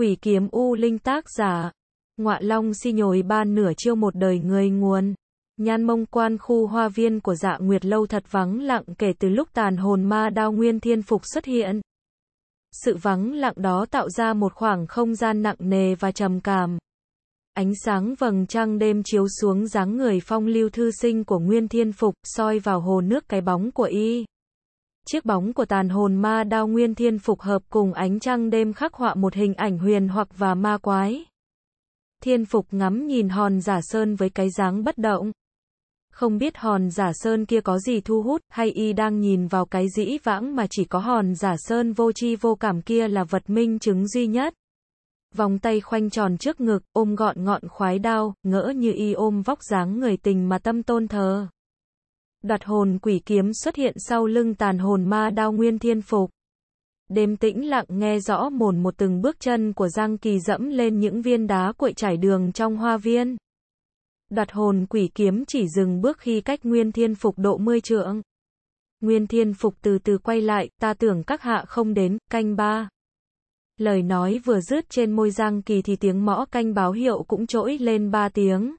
Speaker 1: quỷ kiếm u linh tác giả. Ngọa long si nhồi ban nửa chiêu một đời người nguồn. Nhan mông quan khu hoa viên của dạ nguyệt lâu thật vắng lặng kể từ lúc tàn hồn ma đao nguyên thiên phục xuất hiện. Sự vắng lặng đó tạo ra một khoảng không gian nặng nề và trầm cảm. Ánh sáng vầng trăng đêm chiếu xuống dáng người phong lưu thư sinh của Nguyên Thiên Phục, soi vào hồ nước cái bóng của y chiếc bóng của tàn hồn ma đao nguyên thiên phục hợp cùng ánh trăng đêm khắc họa một hình ảnh huyền hoặc và ma quái. Thiên phục ngắm nhìn hòn giả sơn với cái dáng bất động. Không biết hòn giả sơn kia có gì thu hút hay y đang nhìn vào cái dĩ vãng mà chỉ có hòn giả sơn vô chi vô cảm kia là vật minh chứng duy nhất. Vòng tay khoanh tròn trước ngực, ôm gọn ngọn khoái đao, ngỡ như y ôm vóc dáng người tình mà tâm tôn thờ đoạt hồn quỷ kiếm xuất hiện sau lưng tàn hồn ma đao nguyên thiên phục. Đêm tĩnh lặng nghe rõ mồn một từng bước chân của Giang Kỳ dẫm lên những viên đá cuội trải đường trong hoa viên. Đoạt hồn quỷ kiếm chỉ dừng bước khi cách Nguyên Thiên Phục độ mươi trượng. Nguyên Thiên Phục từ từ quay lại, ta tưởng các hạ không đến, canh ba. Lời nói vừa dứt trên môi Giang Kỳ thì tiếng mõ canh báo hiệu cũng trỗi lên ba tiếng.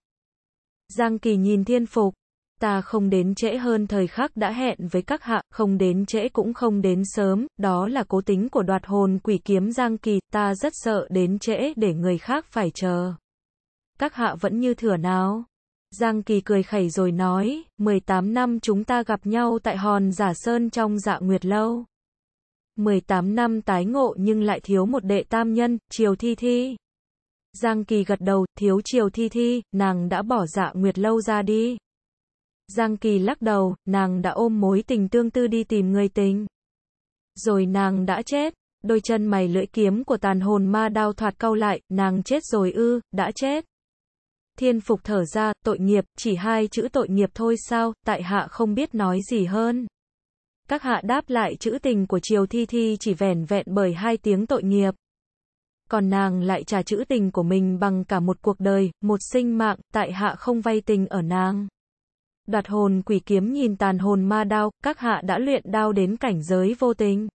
Speaker 1: Giang Kỳ nhìn Thiên Phục, ta không đến trễ hơn thời khắc đã hẹn với các hạ, không đến trễ cũng không đến sớm, đó là cố tính của đoạt hồn quỷ kiếm Giang Kỳ, ta rất sợ đến trễ để người khác phải chờ. Các hạ vẫn như thửa nào. Giang Kỳ cười khẩy rồi nói, 18 năm chúng ta gặp nhau tại hòn giả sơn trong dạ nguyệt lâu. 18 năm tái ngộ nhưng lại thiếu một đệ tam nhân, triều thi thi. Giang Kỳ gật đầu, thiếu triều thi thi, nàng đã bỏ dạ nguyệt lâu ra đi. Giang Kỳ lắc đầu, nàng đã ôm mối tình tương tư đi tìm người tình. Rồi nàng đã chết. Đôi chân mày lưỡi kiếm của tàn hồn ma đao thoạt cau lại, nàng chết rồi ư, đã chết. Thiên phục thở ra, tội nghiệp, chỉ hai chữ tội nghiệp thôi sao, tại hạ không biết nói gì hơn. Các hạ đáp lại chữ tình của triều thi thi chỉ vẻn vẹn bởi hai tiếng tội nghiệp. Còn nàng lại trả chữ tình của mình bằng cả một cuộc đời, một sinh mạng, tại hạ không vay tình ở nàng. Đoạt hồn quỷ kiếm nhìn tàn hồn ma đao, các hạ đã luyện đao đến cảnh giới vô tình.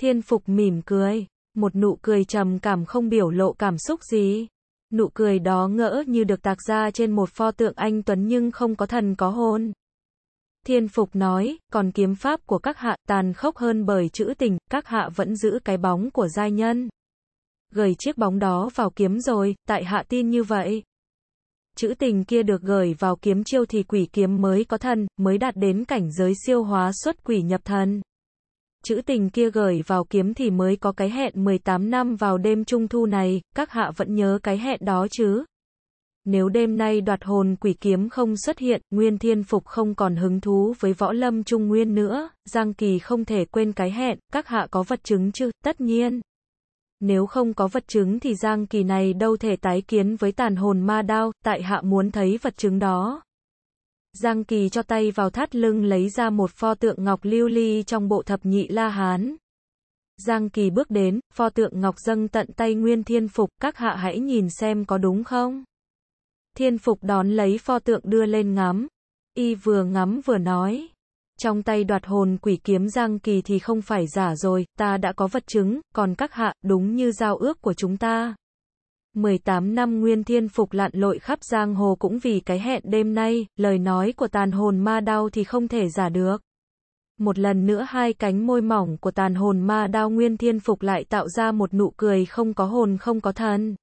Speaker 1: Thiên phục mỉm cười, một nụ cười trầm cảm không biểu lộ cảm xúc gì. Nụ cười đó ngỡ như được tạc ra trên một pho tượng anh Tuấn nhưng không có thần có hồn. Thiên Phục nói, còn kiếm pháp của các hạ tàn khốc hơn bởi chữ tình, các hạ vẫn giữ cái bóng của giai nhân. Gầy chiếc bóng đó vào kiếm rồi, tại hạ tin như vậy chữ tình kia được gửi vào kiếm chiêu thì quỷ kiếm mới có thân, mới đạt đến cảnh giới siêu hóa xuất quỷ nhập thân. Chữ tình kia gửi vào kiếm thì mới có cái hẹn 18 năm vào đêm trung thu này, các hạ vẫn nhớ cái hẹn đó chứ. Nếu đêm nay đoạt hồn quỷ kiếm không xuất hiện, Nguyên Thiên Phục không còn hứng thú với võ lâm trung nguyên nữa, Giang Kỳ không thể quên cái hẹn, các hạ có vật chứng chứ, tất nhiên. Nếu không có vật chứng thì Giang Kỳ này đâu thể tái kiến với tàn hồn ma đao, tại hạ muốn thấy vật chứng đó. Giang Kỳ cho tay vào thắt lưng lấy ra một pho tượng ngọc lưu ly trong bộ thập nhị La Hán. Giang Kỳ bước đến, pho tượng ngọc dâng tận tay Nguyên Thiên Phục, các hạ hãy nhìn xem có đúng không? Thiên Phục đón lấy pho tượng đưa lên ngắm. Y vừa ngắm vừa nói trong tay đoạt hồn quỷ kiếm Giang Kỳ thì không phải giả rồi, ta đã có vật chứng, còn các hạ, đúng như giao ước của chúng ta. 18 năm Nguyên Thiên Phục lạn lội khắp giang hồ cũng vì cái hẹn đêm nay, lời nói của tàn hồn ma đao thì không thể giả được. Một lần nữa hai cánh môi mỏng của tàn hồn ma đao Nguyên Thiên Phục lại tạo ra một nụ cười không có hồn không có thân.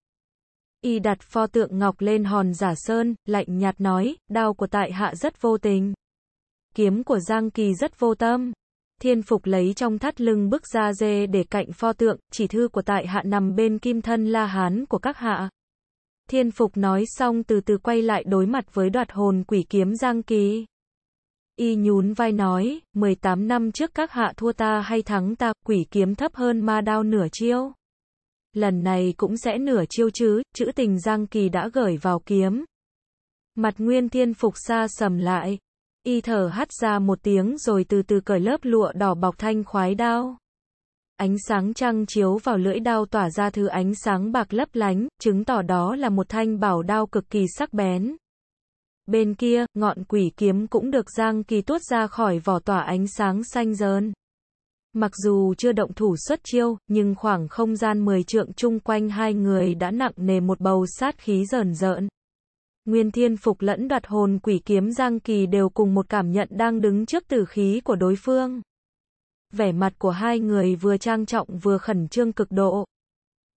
Speaker 1: Y đặt pho tượng ngọc lên hòn giả sơn, lạnh nhạt nói, đau của tại hạ rất vô tình. Kiếm của Giang Kỳ rất vô tâm. Thiên Phục lấy trong thắt lưng bức ra dê để cạnh pho tượng, chỉ thư của tại hạ nằm bên kim thân La Hán của các hạ. Thiên Phục nói xong từ từ quay lại đối mặt với đoạt hồn quỷ kiếm Giang Kỳ. Y nhún vai nói, 18 năm trước các hạ thua ta hay thắng ta, quỷ kiếm thấp hơn ma đao nửa chiêu. Lần này cũng sẽ nửa chiêu chứ, chữ tình Giang Kỳ đã gửi vào kiếm. Mặt Nguyên Thiên Phục xa sầm lại, Y thở hắt ra một tiếng rồi từ từ cởi lớp lụa đỏ bọc thanh khoái đao. Ánh sáng trăng chiếu vào lưỡi đao tỏa ra thứ ánh sáng bạc lấp lánh, chứng tỏ đó là một thanh bảo đao cực kỳ sắc bén. Bên kia, ngọn quỷ kiếm cũng được Giang Kỳ tuốt ra khỏi vỏ tỏa ánh sáng xanh dơn. Mặc dù chưa động thủ xuất chiêu, nhưng khoảng không gian mười trượng chung quanh hai người đã nặng nề một bầu sát khí rờn rợn. Nguyên Thiên Phục lẫn đoạt hồn quỷ kiếm Giang Kỳ đều cùng một cảm nhận đang đứng trước tử khí của đối phương. Vẻ mặt của hai người vừa trang trọng vừa khẩn trương cực độ.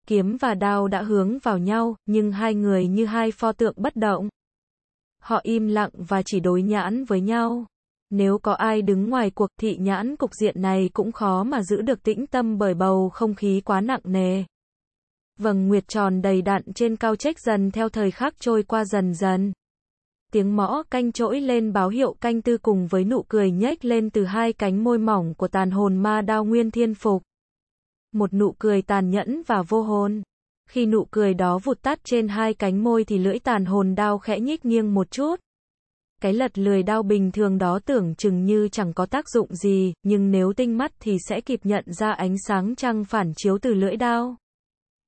Speaker 1: Kiếm và đao đã hướng vào nhau, nhưng hai người như hai pho tượng bất động. Họ im lặng và chỉ đối nhãn với nhau. Nếu có ai đứng ngoài cuộc thị nhãn cục diện này cũng khó mà giữ được tĩnh tâm bởi bầu không khí quá nặng nề. Vầng nguyệt tròn đầy đặn trên cao trách dần theo thời khắc trôi qua dần dần. Tiếng mõ canh trỗi lên báo hiệu canh tư cùng với nụ cười nhếch lên từ hai cánh môi mỏng của tàn hồn ma đao nguyên thiên phục. Một nụ cười tàn nhẫn và vô hồn. Khi nụ cười đó vụt tắt trên hai cánh môi thì lưỡi tàn hồn đao khẽ nhích nghiêng một chút. Cái lật lười đao bình thường đó tưởng chừng như chẳng có tác dụng gì, nhưng nếu tinh mắt thì sẽ kịp nhận ra ánh sáng trăng phản chiếu từ lưỡi đao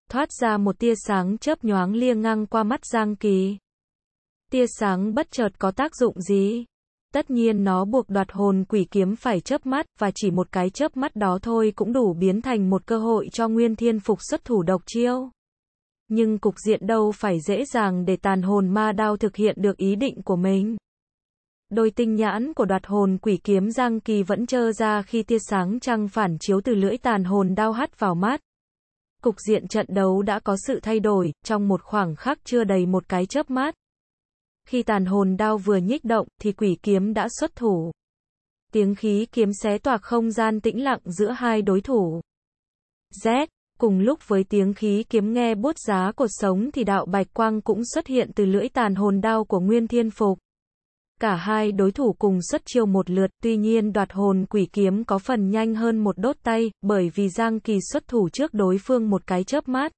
Speaker 1: thoát ra một tia sáng chớp nhoáng liêng ngang qua mắt Giang Kỳ. Tia sáng bất chợt có tác dụng gì? Tất nhiên nó buộc đoạt hồn quỷ kiếm phải chớp mắt, và chỉ một cái chớp mắt đó thôi cũng đủ biến thành một cơ hội cho Nguyên Thiên Phục xuất thủ độc chiêu. Nhưng cục diện đâu phải dễ dàng để tàn hồn ma đao thực hiện được ý định của mình. Đôi tinh nhãn của đoạt hồn quỷ kiếm Giang Kỳ vẫn trơ ra khi tia sáng trăng phản chiếu từ lưỡi tàn hồn đao hắt vào mắt cục diện trận đấu đã có sự thay đổi, trong một khoảng khắc chưa đầy một cái chớp mắt. Khi tàn hồn đao vừa nhích động, thì quỷ kiếm đã xuất thủ. Tiếng khí kiếm xé toạc không gian tĩnh lặng giữa hai đối thủ. Z, cùng lúc với tiếng khí kiếm nghe bút giá cột sống thì đạo bạch quang cũng xuất hiện từ lưỡi tàn hồn đao của Nguyên Thiên Phục. Cả hai đối thủ cùng xuất chiêu một lượt, tuy nhiên đoạt hồn quỷ kiếm có phần nhanh hơn một đốt tay, bởi vì Giang Kỳ xuất thủ trước đối phương một cái chớp mắt,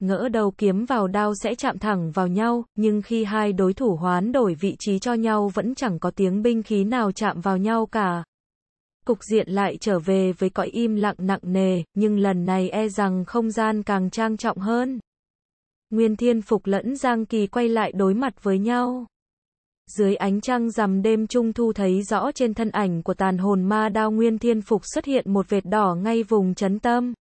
Speaker 1: Ngỡ đầu kiếm vào đao sẽ chạm thẳng vào nhau, nhưng khi hai đối thủ hoán đổi vị trí cho nhau vẫn chẳng có tiếng binh khí nào chạm vào nhau cả. Cục diện lại trở về với cõi im lặng nặng nề, nhưng lần này e rằng không gian càng trang trọng hơn. Nguyên Thiên Phục lẫn Giang Kỳ quay lại đối mặt với nhau. Dưới ánh trăng rằm đêm trung thu thấy rõ trên thân ảnh của tàn hồn ma đao nguyên thiên phục xuất hiện một vệt đỏ ngay vùng chấn tâm.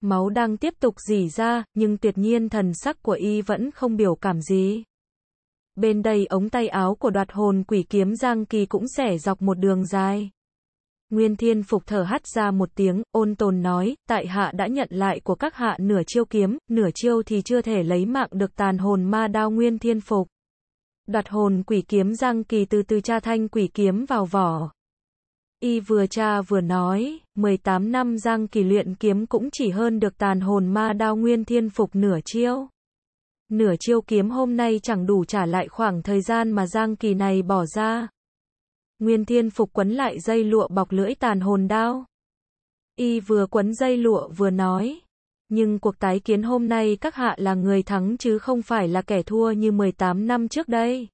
Speaker 1: Máu đang tiếp tục dỉ ra, nhưng tuyệt nhiên thần sắc của y vẫn không biểu cảm gì. Bên đây ống tay áo của đoạt hồn quỷ kiếm Giang Kỳ cũng xẻ dọc một đường dài. Nguyên Thiên Phục thở hắt ra một tiếng, ôn tồn nói, tại hạ đã nhận lại của các hạ nửa chiêu kiếm, nửa chiêu thì chưa thể lấy mạng được tàn hồn ma đao Nguyên Thiên Phục đoạt hồn quỷ kiếm Giang Kỳ từ từ tra thanh quỷ kiếm vào vỏ. Y vừa cha vừa nói, 18 năm Giang Kỳ luyện kiếm cũng chỉ hơn được tàn hồn ma đao nguyên thiên phục nửa chiêu. Nửa chiêu kiếm hôm nay chẳng đủ trả lại khoảng thời gian mà Giang Kỳ này bỏ ra. Nguyên thiên phục quấn lại dây lụa bọc lưỡi tàn hồn đao. Y vừa quấn dây lụa vừa nói, nhưng cuộc tái kiến hôm nay các hạ là người thắng chứ không phải là kẻ thua như 18 năm trước đây.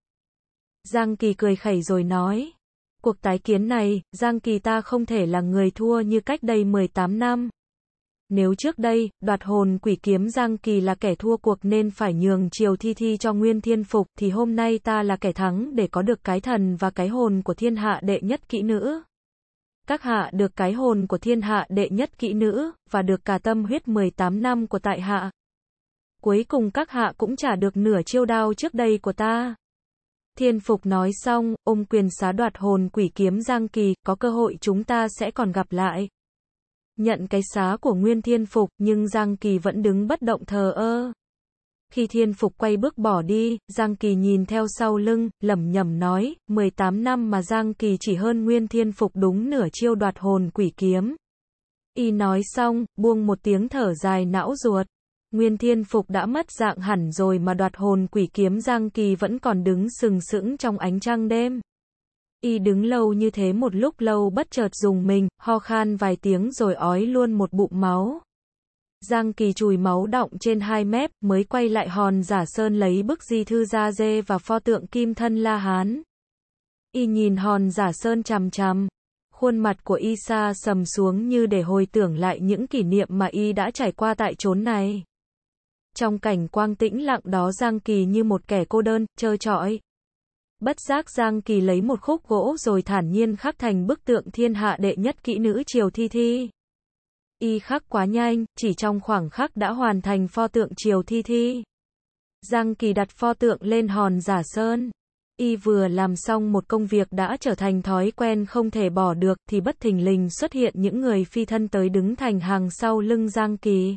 Speaker 1: Giang Kỳ cười khẩy rồi nói, cuộc tái kiến này, Giang Kỳ ta không thể là người thua như cách đây 18 năm. Nếu trước đây, đoạt hồn quỷ kiếm Giang Kỳ là kẻ thua cuộc nên phải nhường chiều thi thi cho Nguyên Thiên Phục thì hôm nay ta là kẻ thắng để có được cái thần và cái hồn của thiên hạ đệ nhất kỹ nữ các hạ được cái hồn của thiên hạ đệ nhất kỹ nữ, và được cả tâm huyết 18 năm của tại hạ. Cuối cùng các hạ cũng trả được nửa chiêu đao trước đây của ta. Thiên Phục nói xong, ôm quyền xá đoạt hồn quỷ kiếm Giang Kỳ, có cơ hội chúng ta sẽ còn gặp lại. Nhận cái xá của Nguyên Thiên Phục, nhưng Giang Kỳ vẫn đứng bất động thờ ơ. Khi thiên phục quay bước bỏ đi, Giang Kỳ nhìn theo sau lưng, lẩm nhẩm nói, 18 năm mà Giang Kỳ chỉ hơn nguyên thiên phục đúng nửa chiêu đoạt hồn quỷ kiếm. Y nói xong, buông một tiếng thở dài não ruột. Nguyên thiên phục đã mất dạng hẳn rồi mà đoạt hồn quỷ kiếm Giang Kỳ vẫn còn đứng sừng sững trong ánh trăng đêm. Y đứng lâu như thế một lúc lâu bất chợt dùng mình, ho khan vài tiếng rồi ói luôn một bụng máu. Giang Kỳ chùi máu đọng trên hai mép, mới quay lại hòn giả sơn lấy bức di thư ra dê và pho tượng kim thân La Hán. Y nhìn hòn giả sơn chằm chằm. Khuôn mặt của Y sa sầm xuống như để hồi tưởng lại những kỷ niệm mà Y đã trải qua tại chốn này. Trong cảnh quang tĩnh lặng đó Giang Kỳ như một kẻ cô đơn, trơ trọi. Bất giác Giang Kỳ lấy một khúc gỗ rồi thản nhiên khắc thành bức tượng thiên hạ đệ nhất kỹ nữ triều thi thi. Y khắc quá nhanh, chỉ trong khoảng khắc đã hoàn thành pho tượng Triều Thi Thi. Giang Kỳ đặt pho tượng lên hòn giả sơn. Y vừa làm xong một công việc đã trở thành thói quen không thể bỏ được thì bất thình lình xuất hiện những người phi thân tới đứng thành hàng sau lưng Giang Kỳ.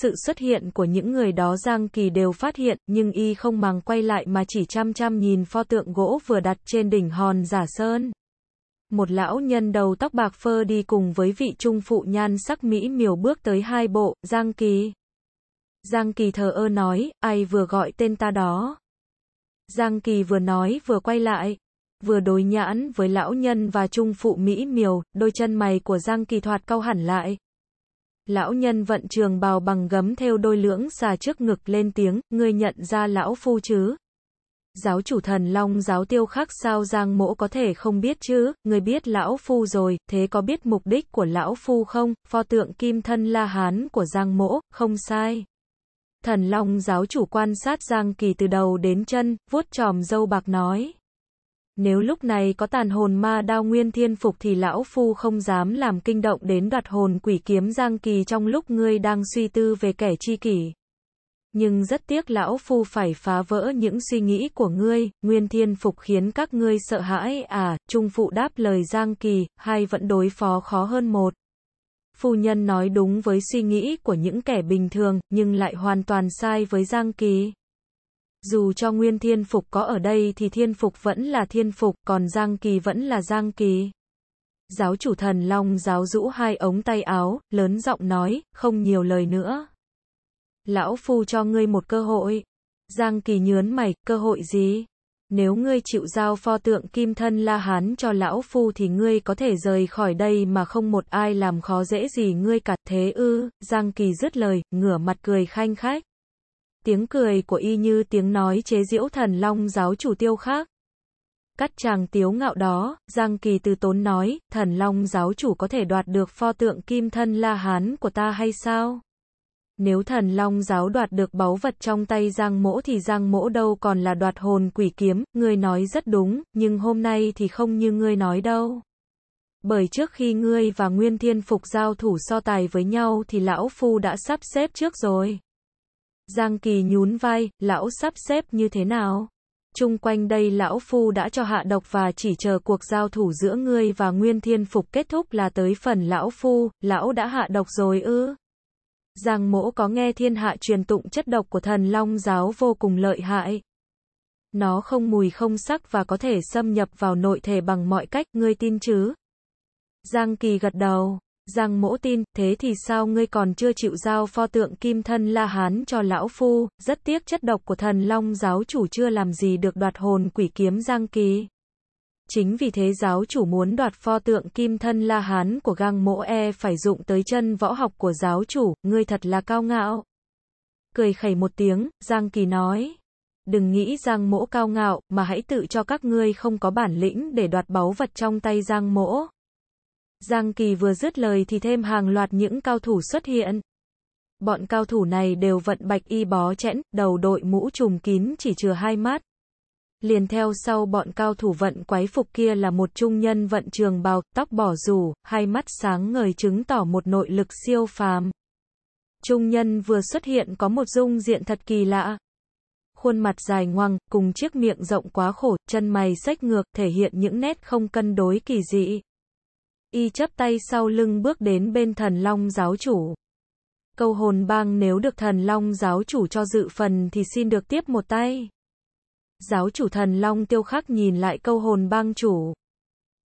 Speaker 1: Sự xuất hiện của những người đó Giang Kỳ đều phát hiện, nhưng y không màng quay lại mà chỉ chăm chăm nhìn pho tượng gỗ vừa đặt trên đỉnh hòn giả sơn một lão nhân đầu tóc bạc phơ đi cùng với vị trung phụ nhan sắc mỹ miều bước tới hai bộ, Giang Kỳ. Giang Kỳ thờ ơ nói, ai vừa gọi tên ta đó. Giang Kỳ vừa nói vừa quay lại, vừa đối nhãn với lão nhân và trung phụ mỹ miều, đôi chân mày của Giang Kỳ thoạt cau hẳn lại. Lão nhân vận trường bào bằng gấm theo đôi lưỡng xà trước ngực lên tiếng, ngươi nhận ra lão phu chứ? Giáo chủ thần long giáo tiêu khắc sao giang mỗ có thể không biết chứ, người biết lão phu rồi, thế có biết mục đích của lão phu không, pho tượng kim thân la hán của giang mỗ, không sai. Thần long giáo chủ quan sát giang kỳ từ đầu đến chân, vuốt tròm dâu bạc nói. Nếu lúc này có tàn hồn ma đao nguyên thiên phục thì lão phu không dám làm kinh động đến đoạt hồn quỷ kiếm giang kỳ trong lúc ngươi đang suy tư về kẻ chi kỷ. Nhưng rất tiếc lão phu phải phá vỡ những suy nghĩ của ngươi, nguyên thiên phục khiến các ngươi sợ hãi à, trung phụ đáp lời Giang Kỳ, hay vẫn đối phó khó hơn một. Phu nhân nói đúng với suy nghĩ của những kẻ bình thường, nhưng lại hoàn toàn sai với Giang Kỳ. Dù cho nguyên thiên phục có ở đây thì thiên phục vẫn là thiên phục, còn Giang Kỳ vẫn là Giang Kỳ. Giáo chủ thần Long giáo rũ hai ống tay áo, lớn giọng nói, không nhiều lời nữa lão phu cho ngươi một cơ hội. Giang Kỳ nhớn mày, cơ hội gì? Nếu ngươi chịu giao pho tượng kim thân La Hán cho lão phu thì ngươi có thể rời khỏi đây mà không một ai làm khó dễ gì ngươi cả thế ư, Giang Kỳ dứt lời, ngửa mặt cười khanh khách. Tiếng cười của y như tiếng nói chế diễu thần long giáo chủ tiêu khác. Cắt chàng tiếu ngạo đó, Giang Kỳ từ tốn nói, thần long giáo chủ có thể đoạt được pho tượng kim thân La Hán của ta hay sao? Nếu thần long giáo đoạt được báu vật trong tay Giang Mỗ thì Giang Mỗ đâu còn là đoạt hồn quỷ kiếm, ngươi nói rất đúng, nhưng hôm nay thì không như ngươi nói đâu. Bởi trước khi ngươi và Nguyên Thiên Phục giao thủ so tài với nhau thì lão phu đã sắp xếp trước rồi. Giang Kỳ nhún vai, lão sắp xếp như thế nào? Trung quanh đây lão phu đã cho hạ độc và chỉ chờ cuộc giao thủ giữa ngươi và Nguyên Thiên Phục kết thúc là tới phần lão phu, lão đã hạ độc rồi ư? Giang mỗ có nghe thiên hạ truyền tụng chất độc của thần long giáo vô cùng lợi hại. Nó không mùi không sắc và có thể xâm nhập vào nội thể bằng mọi cách, ngươi tin chứ? Giang kỳ gật đầu. Giang mỗ tin, thế thì sao ngươi còn chưa chịu giao pho tượng kim thân La Hán cho lão phu, rất tiếc chất độc của thần long giáo chủ chưa làm gì được đoạt hồn quỷ kiếm Giang kỳ. Chính vì thế giáo chủ muốn đoạt pho tượng kim thân La Hán của Gang Mỗ E phải dụng tới chân võ học của giáo chủ, ngươi thật là cao ngạo. Cười khẩy một tiếng, Giang Kỳ nói. Đừng nghĩ Giang Mỗ cao ngạo, mà hãy tự cho các ngươi không có bản lĩnh để đoạt báu vật trong tay Giang Mỗ. Giang Kỳ vừa dứt lời thì thêm hàng loạt những cao thủ xuất hiện. Bọn cao thủ này đều vận bạch y bó chẽn, đầu đội mũ trùm kín chỉ chừa hai mắt liền theo sau bọn cao thủ vận quái phục kia là một trung nhân vận trường bào, tóc bỏ rủ, hai mắt sáng ngời chứng tỏ một nội lực siêu phàm. Trung nhân vừa xuất hiện có một dung diện thật kỳ lạ. Khuôn mặt dài ngoằng, cùng chiếc miệng rộng quá khổ, chân mày sách ngược, thể hiện những nét không cân đối kỳ dị. Y chắp tay sau lưng bước đến bên thần long giáo chủ. Câu hồn bang nếu được thần long giáo chủ cho dự phần thì xin được tiếp một tay. Giáo chủ thần Long Tiêu Khắc nhìn lại câu hồn bang chủ.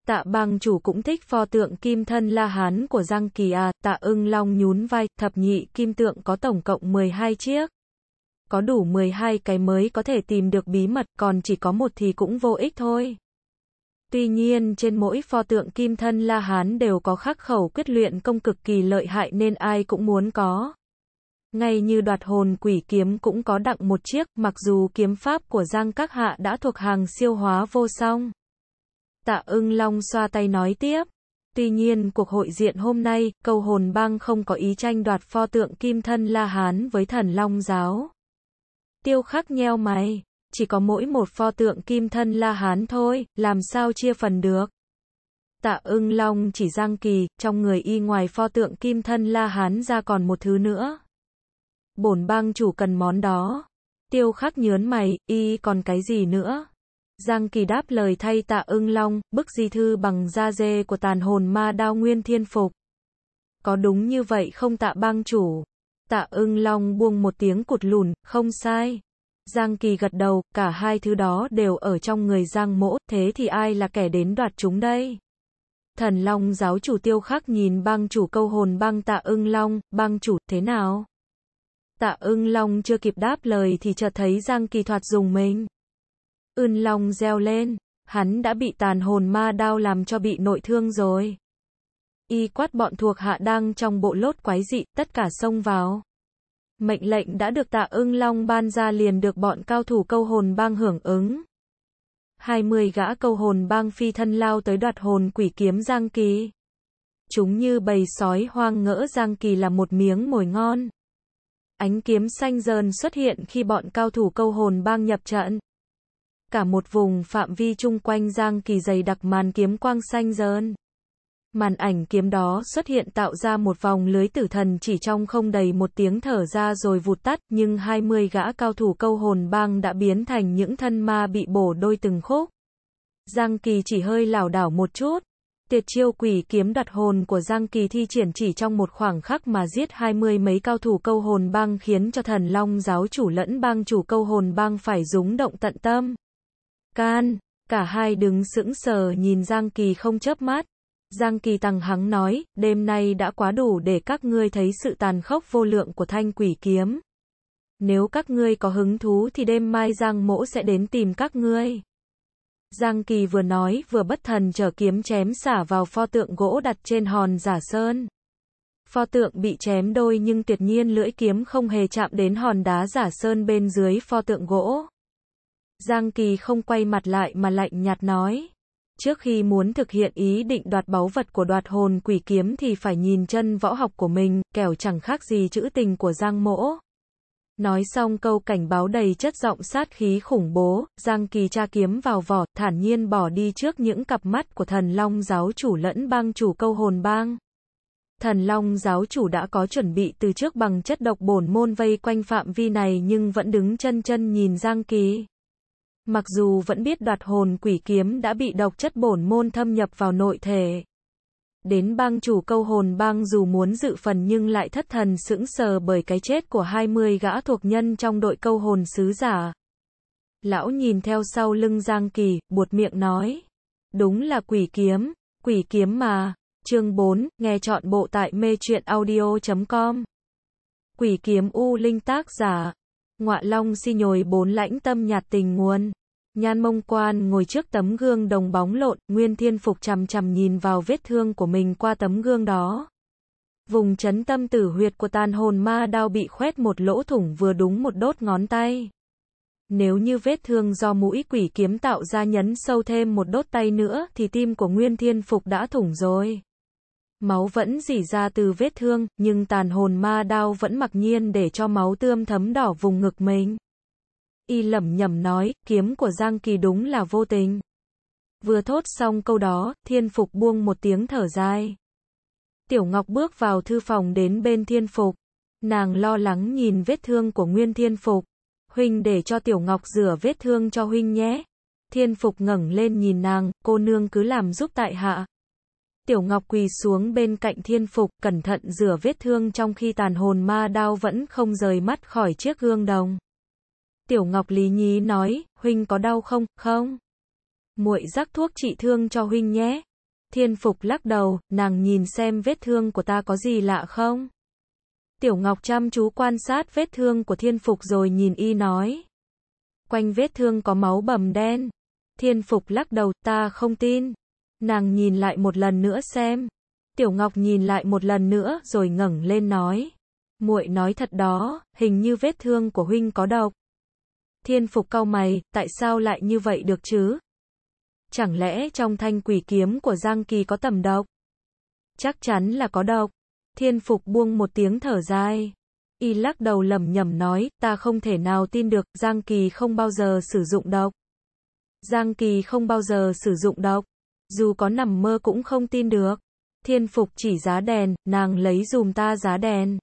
Speaker 1: Tạ bang chủ cũng thích pho tượng kim thân La Hán của Giang Kỳ à, tạ ưng long nhún vai, thập nhị kim tượng có tổng cộng 12 chiếc. Có đủ 12 cái mới có thể tìm được bí mật, còn chỉ có một thì cũng vô ích thôi. Tuy nhiên trên mỗi pho tượng kim thân La Hán đều có khắc khẩu quyết luyện công cực kỳ lợi hại nên ai cũng muốn có ngay như đoạt hồn quỷ kiếm cũng có đặng một chiếc, mặc dù kiếm pháp của Giang Các Hạ đã thuộc hàng siêu hóa vô song. Tạ ưng long xoa tay nói tiếp. Tuy nhiên cuộc hội diện hôm nay, câu hồn bang không có ý tranh đoạt pho tượng kim thân La Hán với thần long giáo. Tiêu khắc nheo mày, chỉ có mỗi một pho tượng kim thân La Hán thôi, làm sao chia phần được. Tạ ưng long chỉ giang kỳ, trong người y ngoài pho tượng kim thân La Hán ra còn một thứ nữa bổn bang chủ cần món đó. Tiêu khắc nhớn mày, y còn cái gì nữa? Giang kỳ đáp lời thay tạ ưng long, bức di thư bằng da dê của tàn hồn ma đao nguyên thiên phục. Có đúng như vậy không tạ bang chủ? Tạ ưng long buông một tiếng cụt lùn, không sai. Giang kỳ gật đầu, cả hai thứ đó đều ở trong người giang mỗ, thế thì ai là kẻ đến đoạt chúng đây? Thần long giáo chủ tiêu khắc nhìn bang chủ câu hồn bang tạ ưng long, bang chủ thế nào? Tạ ưng long chưa kịp đáp lời thì chợt thấy Giang Kỳ Thoạt dùng mình. Ưn long reo lên, hắn đã bị tàn hồn ma đao làm cho bị nội thương rồi. Y quát bọn thuộc hạ đang trong bộ lốt quái dị, tất cả xông vào. Mệnh lệnh đã được tạ ưng long ban ra liền được bọn cao thủ câu hồn bang hưởng ứng. Hai mươi gã câu hồn bang phi thân lao tới đoạt hồn quỷ kiếm Giang Kỳ. Chúng như bầy sói hoang ngỡ Giang Kỳ là một miếng mồi ngon. Ánh kiếm xanh dờn xuất hiện khi bọn cao thủ câu hồn bang nhập trận. Cả một vùng phạm vi chung quanh Giang Kỳ dày đặc màn kiếm quang xanh dờn. Màn ảnh kiếm đó xuất hiện tạo ra một vòng lưới tử thần chỉ trong không đầy một tiếng thở ra rồi vụt tắt, nhưng 20 gã cao thủ câu hồn bang đã biến thành những thân ma bị bổ đôi từng khúc. Giang Kỳ chỉ hơi lảo đảo một chút, Tuyệt chiêu quỷ kiếm đoạt hồn của Giang Kỳ thi triển chỉ trong một khoảng khắc mà giết hai mươi mấy cao thủ câu hồn băng, khiến cho thần long giáo chủ lẫn bang chủ câu hồn băng phải rúng động tận tâm. Can, cả hai đứng sững sờ nhìn Giang Kỳ không chớp mắt. Giang Kỳ tăng hắng nói, đêm nay đã quá đủ để các ngươi thấy sự tàn khốc vô lượng của thanh quỷ kiếm. Nếu các ngươi có hứng thú thì đêm mai Giang mỗ sẽ đến tìm các ngươi. Giang Kỳ vừa nói vừa bất thần trở kiếm chém xả vào pho tượng gỗ đặt trên hòn giả sơn. Pho tượng bị chém đôi nhưng tuyệt nhiên lưỡi kiếm không hề chạm đến hòn đá giả sơn bên dưới pho tượng gỗ. Giang Kỳ không quay mặt lại mà lạnh nhạt nói. Trước khi muốn thực hiện ý định đoạt báu vật của đoạt hồn quỷ kiếm thì phải nhìn chân võ học của mình, kẻo chẳng khác gì chữ tình của Giang Mỗ. Nói xong câu cảnh báo đầy chất giọng sát khí khủng bố, Giang Kỳ tra kiếm vào vỏ, thản nhiên bỏ đi trước những cặp mắt của thần long giáo chủ lẫn bang chủ câu hồn bang. Thần Long giáo chủ đã có chuẩn bị từ trước bằng chất độc bổn môn vây quanh phạm vi này nhưng vẫn đứng chân chân nhìn Giang Kỳ. Mặc dù vẫn biết đoạt hồn quỷ kiếm đã bị độc chất bổn môn thâm nhập vào nội thể, đến bang chủ câu hồn bang dù muốn dự phần nhưng lại thất thần sững sờ bởi cái chết của 20 gã thuộc nhân trong đội câu hồn sứ giả. Lão nhìn theo sau lưng Giang Kỳ, buột miệng nói. Đúng là quỷ kiếm, quỷ kiếm mà. Chương 4, nghe chọn bộ tại mê truyện audio.com. Quỷ kiếm U Linh tác giả. Ngọa Long si nhồi bốn lãnh tâm nhạt tình nguồn. Nhan mông quan ngồi trước tấm gương đồng bóng lộn, Nguyên Thiên Phục chằm chằm nhìn vào vết thương của mình qua tấm gương đó. Vùng chấn tâm tử huyệt của tàn hồn ma đao bị khoét một lỗ thủng vừa đúng một đốt ngón tay. Nếu như vết thương do mũi quỷ kiếm tạo ra nhấn sâu thêm một đốt tay nữa thì tim của Nguyên Thiên Phục đã thủng rồi. Máu vẫn dỉ ra từ vết thương, nhưng tàn hồn ma đao vẫn mặc nhiên để cho máu tươm thấm đỏ vùng ngực mình y lẩm nhẩm nói, kiếm của Giang Kỳ đúng là vô tình. Vừa thốt xong câu đó, thiên phục buông một tiếng thở dài. Tiểu Ngọc bước vào thư phòng đến bên thiên phục. Nàng lo lắng nhìn vết thương của Nguyên Thiên Phục. Huynh để cho Tiểu Ngọc rửa vết thương cho Huynh nhé. Thiên Phục ngẩng lên nhìn nàng, cô nương cứ làm giúp tại hạ. Tiểu Ngọc quỳ xuống bên cạnh Thiên Phục, cẩn thận rửa vết thương trong khi tàn hồn ma đao vẫn không rời mắt khỏi chiếc gương đồng. Tiểu Ngọc lý nhí nói, huynh có đau không, không? Muội rắc thuốc trị thương cho huynh nhé. Thiên Phục lắc đầu, nàng nhìn xem vết thương của ta có gì lạ không? Tiểu Ngọc chăm chú quan sát vết thương của Thiên Phục rồi nhìn y nói. Quanh vết thương có máu bầm đen. Thiên Phục lắc đầu, ta không tin. Nàng nhìn lại một lần nữa xem. Tiểu Ngọc nhìn lại một lần nữa rồi ngẩng lên nói. muội nói thật đó, hình như vết thương của huynh có độc. Thiên Phục cau mày, tại sao lại như vậy được chứ? Chẳng lẽ trong thanh quỷ kiếm của Giang Kỳ có tầm độc? Chắc chắn là có độc. Thiên Phục buông một tiếng thở dài. Y lắc đầu lầm nhầm nói, ta không thể nào tin được, Giang Kỳ không bao giờ sử dụng độc. Giang Kỳ không bao giờ sử dụng độc. Dù có nằm mơ cũng không tin được. Thiên Phục chỉ giá đèn, nàng lấy dùm ta giá đèn.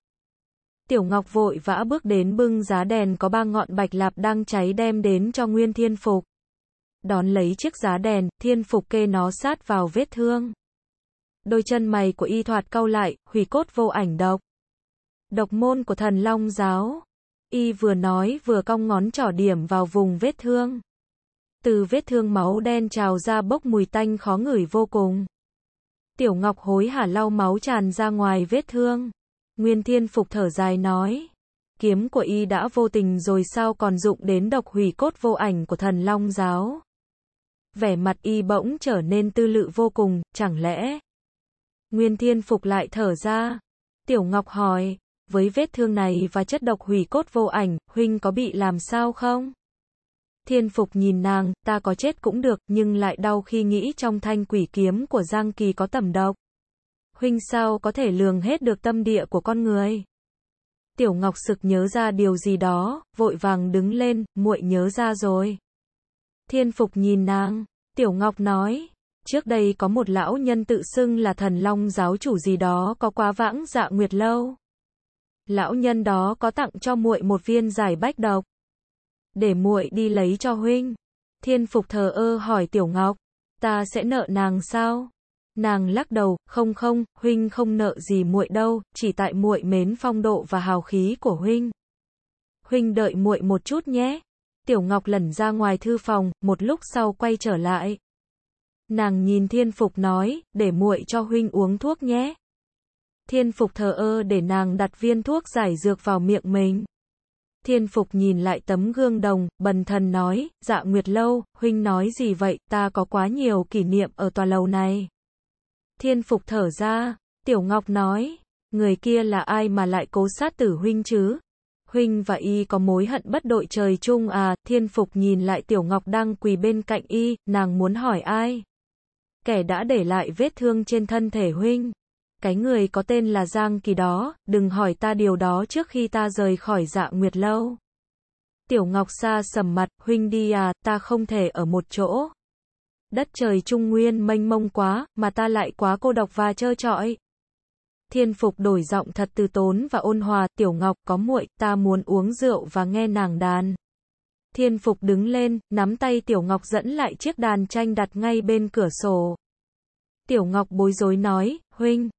Speaker 1: Tiểu Ngọc vội vã bước đến bưng giá đèn có ba ngọn bạch lạp đang cháy đem đến cho Nguyên Thiên Phục. Đón lấy chiếc giá đèn, Thiên Phục kê nó sát vào vết thương. Đôi chân mày của y thoạt cau lại, hủy cốt vô ảnh độc. Độc môn của thần Long Giáo. Y vừa nói vừa cong ngón trỏ điểm vào vùng vết thương. Từ vết thương máu đen trào ra bốc mùi tanh khó ngửi vô cùng. Tiểu Ngọc hối hả lau máu tràn ra ngoài vết thương. Nguyên Thiên Phục thở dài nói. Kiếm của y đã vô tình rồi sao còn dụng đến độc hủy cốt vô ảnh của thần Long Giáo. Vẻ mặt y bỗng trở nên tư lự vô cùng, chẳng lẽ. Nguyên Thiên Phục lại thở ra. Tiểu Ngọc hỏi, với vết thương này và chất độc hủy cốt vô ảnh, Huynh có bị làm sao không? Thiên Phục nhìn nàng, ta có chết cũng được, nhưng lại đau khi nghĩ trong thanh quỷ kiếm của Giang Kỳ có tầm độc huynh sao có thể lường hết được tâm địa của con người. Tiểu Ngọc sực nhớ ra điều gì đó, vội vàng đứng lên, muội nhớ ra rồi. Thiên Phục nhìn nàng, Tiểu Ngọc nói, trước đây có một lão nhân tự xưng là thần long giáo chủ gì đó có quá vãng dạ nguyệt lâu. Lão nhân đó có tặng cho muội một viên giải bách độc. Để muội đi lấy cho huynh. Thiên Phục thờ ơ hỏi Tiểu Ngọc, ta sẽ nợ nàng sao? Nàng lắc đầu, "Không không, huynh không nợ gì muội đâu, chỉ tại muội mến phong độ và hào khí của huynh. Huynh đợi muội một chút nhé." Tiểu Ngọc lẩn ra ngoài thư phòng, một lúc sau quay trở lại. Nàng nhìn Thiên Phục nói, "Để muội cho huynh uống thuốc nhé." Thiên Phục thờ ơ để nàng đặt viên thuốc giải dược vào miệng mình. Thiên Phục nhìn lại tấm gương đồng, bần thần nói, dạ Nguyệt Lâu, huynh nói gì vậy, ta có quá nhiều kỷ niệm ở tòa lầu này. Thiên Phục thở ra, Tiểu Ngọc nói, người kia là ai mà lại cố sát tử huynh chứ? Huynh và y có mối hận bất đội trời chung à, thiên phục nhìn lại Tiểu Ngọc đang quỳ bên cạnh y, nàng muốn hỏi ai? Kẻ đã để lại vết thương trên thân thể huynh. Cái người có tên là Giang Kỳ đó, đừng hỏi ta điều đó trước khi ta rời khỏi dạ nguyệt lâu. Tiểu Ngọc xa sầm mặt, huynh đi à, ta không thể ở một chỗ đất trời trung nguyên mênh mông quá, mà ta lại quá cô độc và trơ trọi. Thiên Phục đổi giọng thật từ tốn và ôn hòa, "Tiểu Ngọc, có muội, ta muốn uống rượu và nghe nàng đàn." Thiên Phục đứng lên, nắm tay Tiểu Ngọc dẫn lại chiếc đàn tranh đặt ngay bên cửa sổ. Tiểu Ngọc bối rối nói, "Huynh."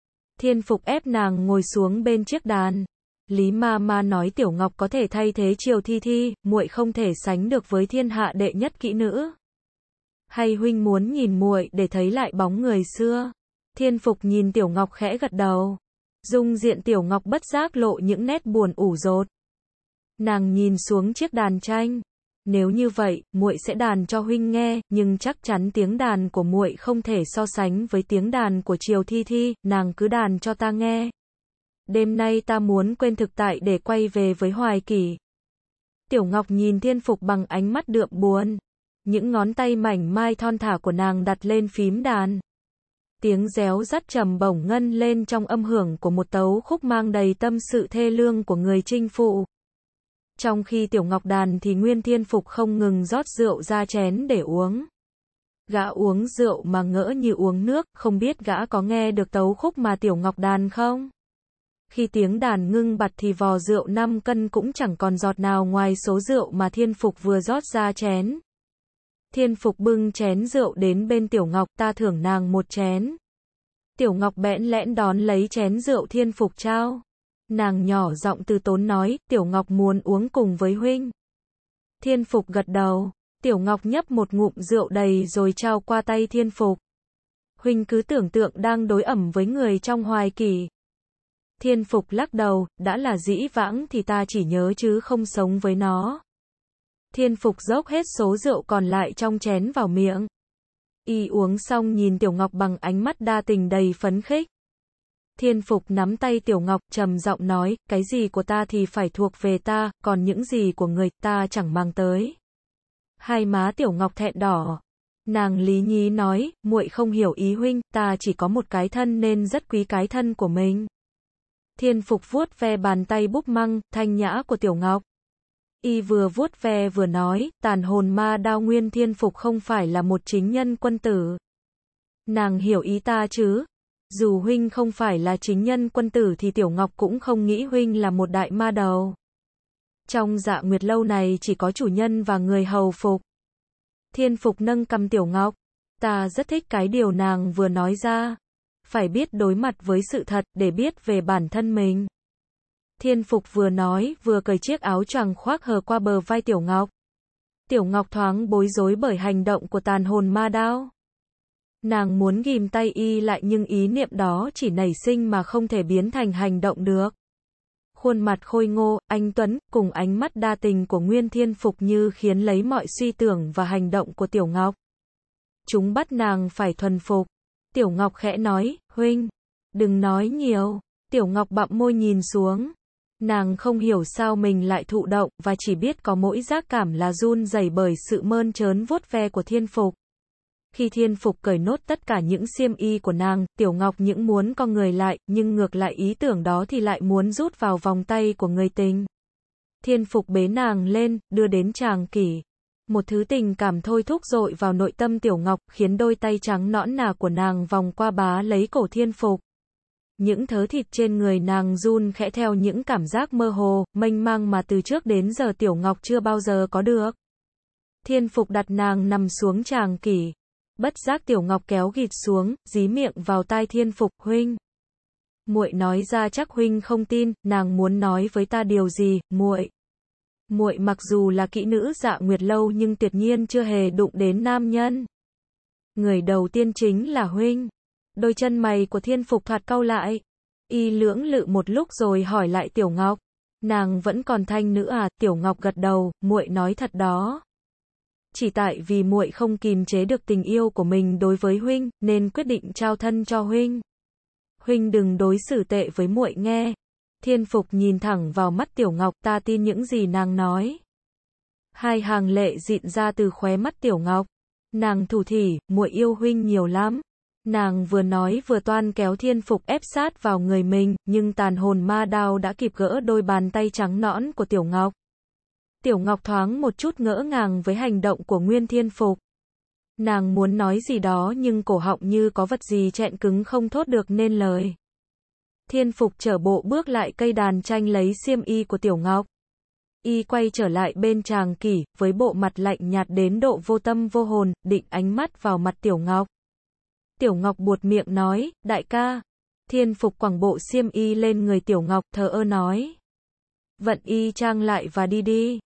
Speaker 1: Thiên Phục ép nàng ngồi xuống bên chiếc đàn. Lý Ma Ma nói Tiểu Ngọc có thể thay thế Triều Thi Thi, muội không thể sánh được với thiên hạ đệ nhất kỹ nữ hay huynh muốn nhìn muội để thấy lại bóng người xưa? Thiên Phục nhìn Tiểu Ngọc khẽ gật đầu. Dung diện Tiểu Ngọc bất giác lộ những nét buồn ủ rột. Nàng nhìn xuống chiếc đàn tranh. Nếu như vậy, muội sẽ đàn cho huynh nghe, nhưng chắc chắn tiếng đàn của muội không thể so sánh với tiếng đàn của Triều Thi Thi, nàng cứ đàn cho ta nghe. Đêm nay ta muốn quên thực tại để quay về với Hoài Kỳ. Tiểu Ngọc nhìn Thiên Phục bằng ánh mắt đượm buồn. Những ngón tay mảnh mai thon thả của nàng đặt lên phím đàn. Tiếng réo rắt trầm bổng ngân lên trong âm hưởng của một tấu khúc mang đầy tâm sự thê lương của người chinh phụ. Trong khi tiểu ngọc đàn thì Nguyên Thiên Phục không ngừng rót rượu ra chén để uống. Gã uống rượu mà ngỡ như uống nước, không biết gã có nghe được tấu khúc mà tiểu ngọc đàn không? Khi tiếng đàn ngưng bặt thì vò rượu 5 cân cũng chẳng còn giọt nào ngoài số rượu mà Thiên Phục vừa rót ra chén. Thiên Phục bưng chén rượu đến bên Tiểu Ngọc, ta thưởng nàng một chén. Tiểu Ngọc bẽn lẽn đón lấy chén rượu Thiên Phục trao. Nàng nhỏ giọng từ tốn nói, Tiểu Ngọc muốn uống cùng với huynh. Thiên Phục gật đầu, Tiểu Ngọc nhấp một ngụm rượu đầy rồi trao qua tay Thiên Phục. Huynh cứ tưởng tượng đang đối ẩm với người trong hoài kỳ. Thiên Phục lắc đầu, đã là dĩ vãng thì ta chỉ nhớ chứ không sống với nó. Thiên Phục dốc hết số rượu còn lại trong chén vào miệng. Y uống xong nhìn Tiểu Ngọc bằng ánh mắt đa tình đầy phấn khích. Thiên Phục nắm tay Tiểu Ngọc trầm giọng nói, cái gì của ta thì phải thuộc về ta, còn những gì của người ta chẳng mang tới. Hai má Tiểu Ngọc thẹn đỏ. Nàng Lý Nhí nói, muội không hiểu ý huynh, ta chỉ có một cái thân nên rất quý cái thân của mình. Thiên Phục vuốt ve bàn tay búp măng, thanh nhã của Tiểu Ngọc. Y vừa vuốt ve vừa nói, tàn hồn ma đao nguyên thiên phục không phải là một chính nhân quân tử. Nàng hiểu ý ta chứ? Dù huynh không phải là chính nhân quân tử thì Tiểu Ngọc cũng không nghĩ huynh là một đại ma đầu. Trong dạ nguyệt lâu này chỉ có chủ nhân và người hầu phục. Thiên phục nâng cầm Tiểu Ngọc. Ta rất thích cái điều nàng vừa nói ra. Phải biết đối mặt với sự thật để biết về bản thân mình. Thiên Phục vừa nói, vừa cởi chiếc áo choàng khoác hờ qua bờ vai Tiểu Ngọc. Tiểu Ngọc thoáng bối rối bởi hành động của tàn hồn ma đao. Nàng muốn ghim tay y lại nhưng ý niệm đó chỉ nảy sinh mà không thể biến thành hành động được. Khuôn mặt khôi ngô, anh Tuấn, cùng ánh mắt đa tình của Nguyên Thiên Phục như khiến lấy mọi suy tưởng và hành động của Tiểu Ngọc. Chúng bắt nàng phải thuần phục. Tiểu Ngọc khẽ nói, huynh, đừng nói nhiều. Tiểu Ngọc bặm môi nhìn xuống, Nàng không hiểu sao mình lại thụ động và chỉ biết có mỗi giác cảm là run rẩy bởi sự mơn trớn vuốt ve của thiên phục. Khi thiên phục cởi nốt tất cả những xiêm y của nàng, tiểu ngọc những muốn con người lại, nhưng ngược lại ý tưởng đó thì lại muốn rút vào vòng tay của người tình. Thiên phục bế nàng lên, đưa đến chàng kỷ. Một thứ tình cảm thôi thúc dội vào nội tâm tiểu ngọc, khiến đôi tay trắng nõn nà của nàng vòng qua bá lấy cổ thiên phục những thớ thịt trên người nàng run khẽ theo những cảm giác mơ hồ, mênh mang mà từ trước đến giờ Tiểu Ngọc chưa bao giờ có được. Thiên Phục đặt nàng nằm xuống chàng kỷ. Bất giác Tiểu Ngọc kéo gịt xuống, dí miệng vào tai Thiên Phục, huynh. Muội nói ra chắc huynh không tin, nàng muốn nói với ta điều gì, muội. Muội mặc dù là kỹ nữ dạ nguyệt lâu nhưng tuyệt nhiên chưa hề đụng đến nam nhân. Người đầu tiên chính là huynh đôi chân mày của thiên phục thoạt cau lại. Y lưỡng lự một lúc rồi hỏi lại Tiểu Ngọc. Nàng vẫn còn thanh nữ à, Tiểu Ngọc gật đầu, muội nói thật đó. Chỉ tại vì muội không kìm chế được tình yêu của mình đối với huynh, nên quyết định trao thân cho huynh. Huynh đừng đối xử tệ với muội nghe. Thiên Phục nhìn thẳng vào mắt Tiểu Ngọc, ta tin những gì nàng nói. Hai hàng lệ dịn ra từ khóe mắt Tiểu Ngọc. Nàng thủ thỉ, muội yêu huynh nhiều lắm. Nàng vừa nói vừa toan kéo thiên phục ép sát vào người mình, nhưng tàn hồn ma đao đã kịp gỡ đôi bàn tay trắng nõn của Tiểu Ngọc. Tiểu Ngọc thoáng một chút ngỡ ngàng với hành động của Nguyên Thiên Phục. Nàng muốn nói gì đó nhưng cổ họng như có vật gì chẹn cứng không thốt được nên lời. Thiên Phục trở bộ bước lại cây đàn tranh lấy xiêm y của Tiểu Ngọc. Y quay trở lại bên chàng kỷ, với bộ mặt lạnh nhạt đến độ vô tâm vô hồn, định ánh mắt vào mặt Tiểu Ngọc. Tiểu Ngọc buột miệng nói, đại ca. Thiên phục quảng bộ xiêm y lên người Tiểu Ngọc thờ ơ nói. Vận y trang lại và đi đi.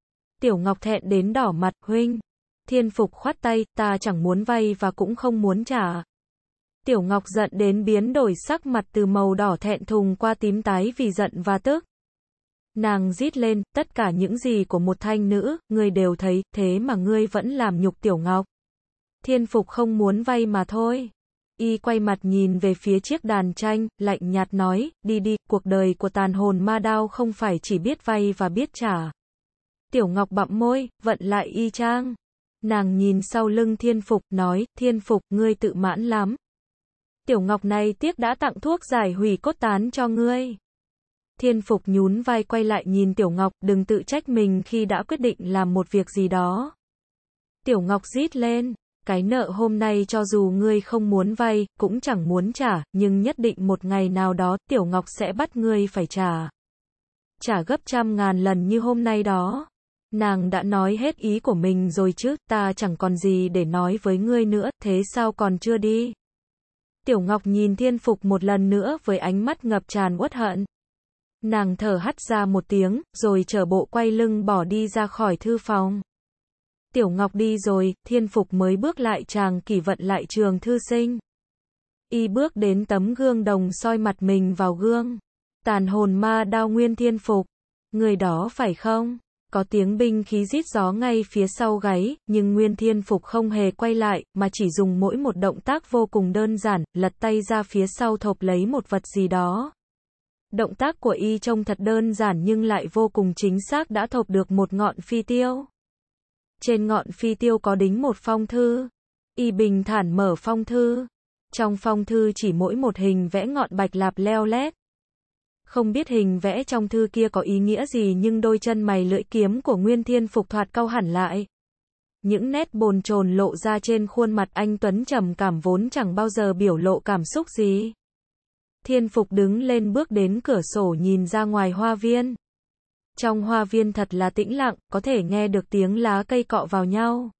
Speaker 1: Tiểu Ngọc thẹn đến đỏ mặt, huynh. Thiên phục khoát tay, ta chẳng muốn vay và cũng không muốn trả. Tiểu Ngọc giận đến biến đổi sắc mặt từ màu đỏ thẹn thùng qua tím tái vì giận và tức. Nàng rít lên, tất cả những gì của một thanh nữ, ngươi đều thấy, thế mà ngươi vẫn làm nhục Tiểu Ngọc. Thiên Phục không muốn vay mà thôi. Y quay mặt nhìn về phía chiếc đàn tranh, lạnh nhạt nói, đi đi, cuộc đời của tàn hồn ma đao không phải chỉ biết vay và biết trả. Tiểu Ngọc bặm môi, vận lại y trang. Nàng nhìn sau lưng thiên phục, nói, thiên phục, ngươi tự mãn lắm. Tiểu Ngọc này tiếc đã tặng thuốc giải hủy cốt tán cho ngươi. Thiên phục nhún vai quay lại nhìn Tiểu Ngọc, đừng tự trách mình khi đã quyết định làm một việc gì đó. Tiểu Ngọc rít lên, cái nợ hôm nay cho dù ngươi không muốn vay, cũng chẳng muốn trả, nhưng nhất định một ngày nào đó, Tiểu Ngọc sẽ bắt ngươi phải trả. Trả gấp trăm ngàn lần như hôm nay đó. Nàng đã nói hết ý của mình rồi chứ, ta chẳng còn gì để nói với ngươi nữa, thế sao còn chưa đi? Tiểu Ngọc nhìn thiên phục một lần nữa với ánh mắt ngập tràn uất hận. Nàng thở hắt ra một tiếng, rồi trở bộ quay lưng bỏ đi ra khỏi thư phòng. Tiểu Ngọc đi rồi, thiên phục mới bước lại chàng kỷ vận lại trường thư sinh. Y bước đến tấm gương đồng soi mặt mình vào gương. Tàn hồn ma đao nguyên thiên phục. Người đó phải không? Có tiếng binh khí rít gió ngay phía sau gáy, nhưng Nguyên Thiên Phục không hề quay lại, mà chỉ dùng mỗi một động tác vô cùng đơn giản, lật tay ra phía sau thộp lấy một vật gì đó. Động tác của y trông thật đơn giản nhưng lại vô cùng chính xác đã thộp được một ngọn phi tiêu. Trên ngọn phi tiêu có đính một phong thư. Y bình thản mở phong thư. Trong phong thư chỉ mỗi một hình vẽ ngọn bạch lạp leo lét. Không biết hình vẽ trong thư kia có ý nghĩa gì nhưng đôi chân mày lưỡi kiếm của Nguyên Thiên Phục thoạt cau hẳn lại. Những nét bồn chồn lộ ra trên khuôn mặt anh Tuấn trầm cảm vốn chẳng bao giờ biểu lộ cảm xúc gì. Thiên Phục đứng lên bước đến cửa sổ nhìn ra ngoài hoa viên. Trong hoa viên thật là tĩnh lặng, có thể nghe được tiếng lá cây cọ vào nhau.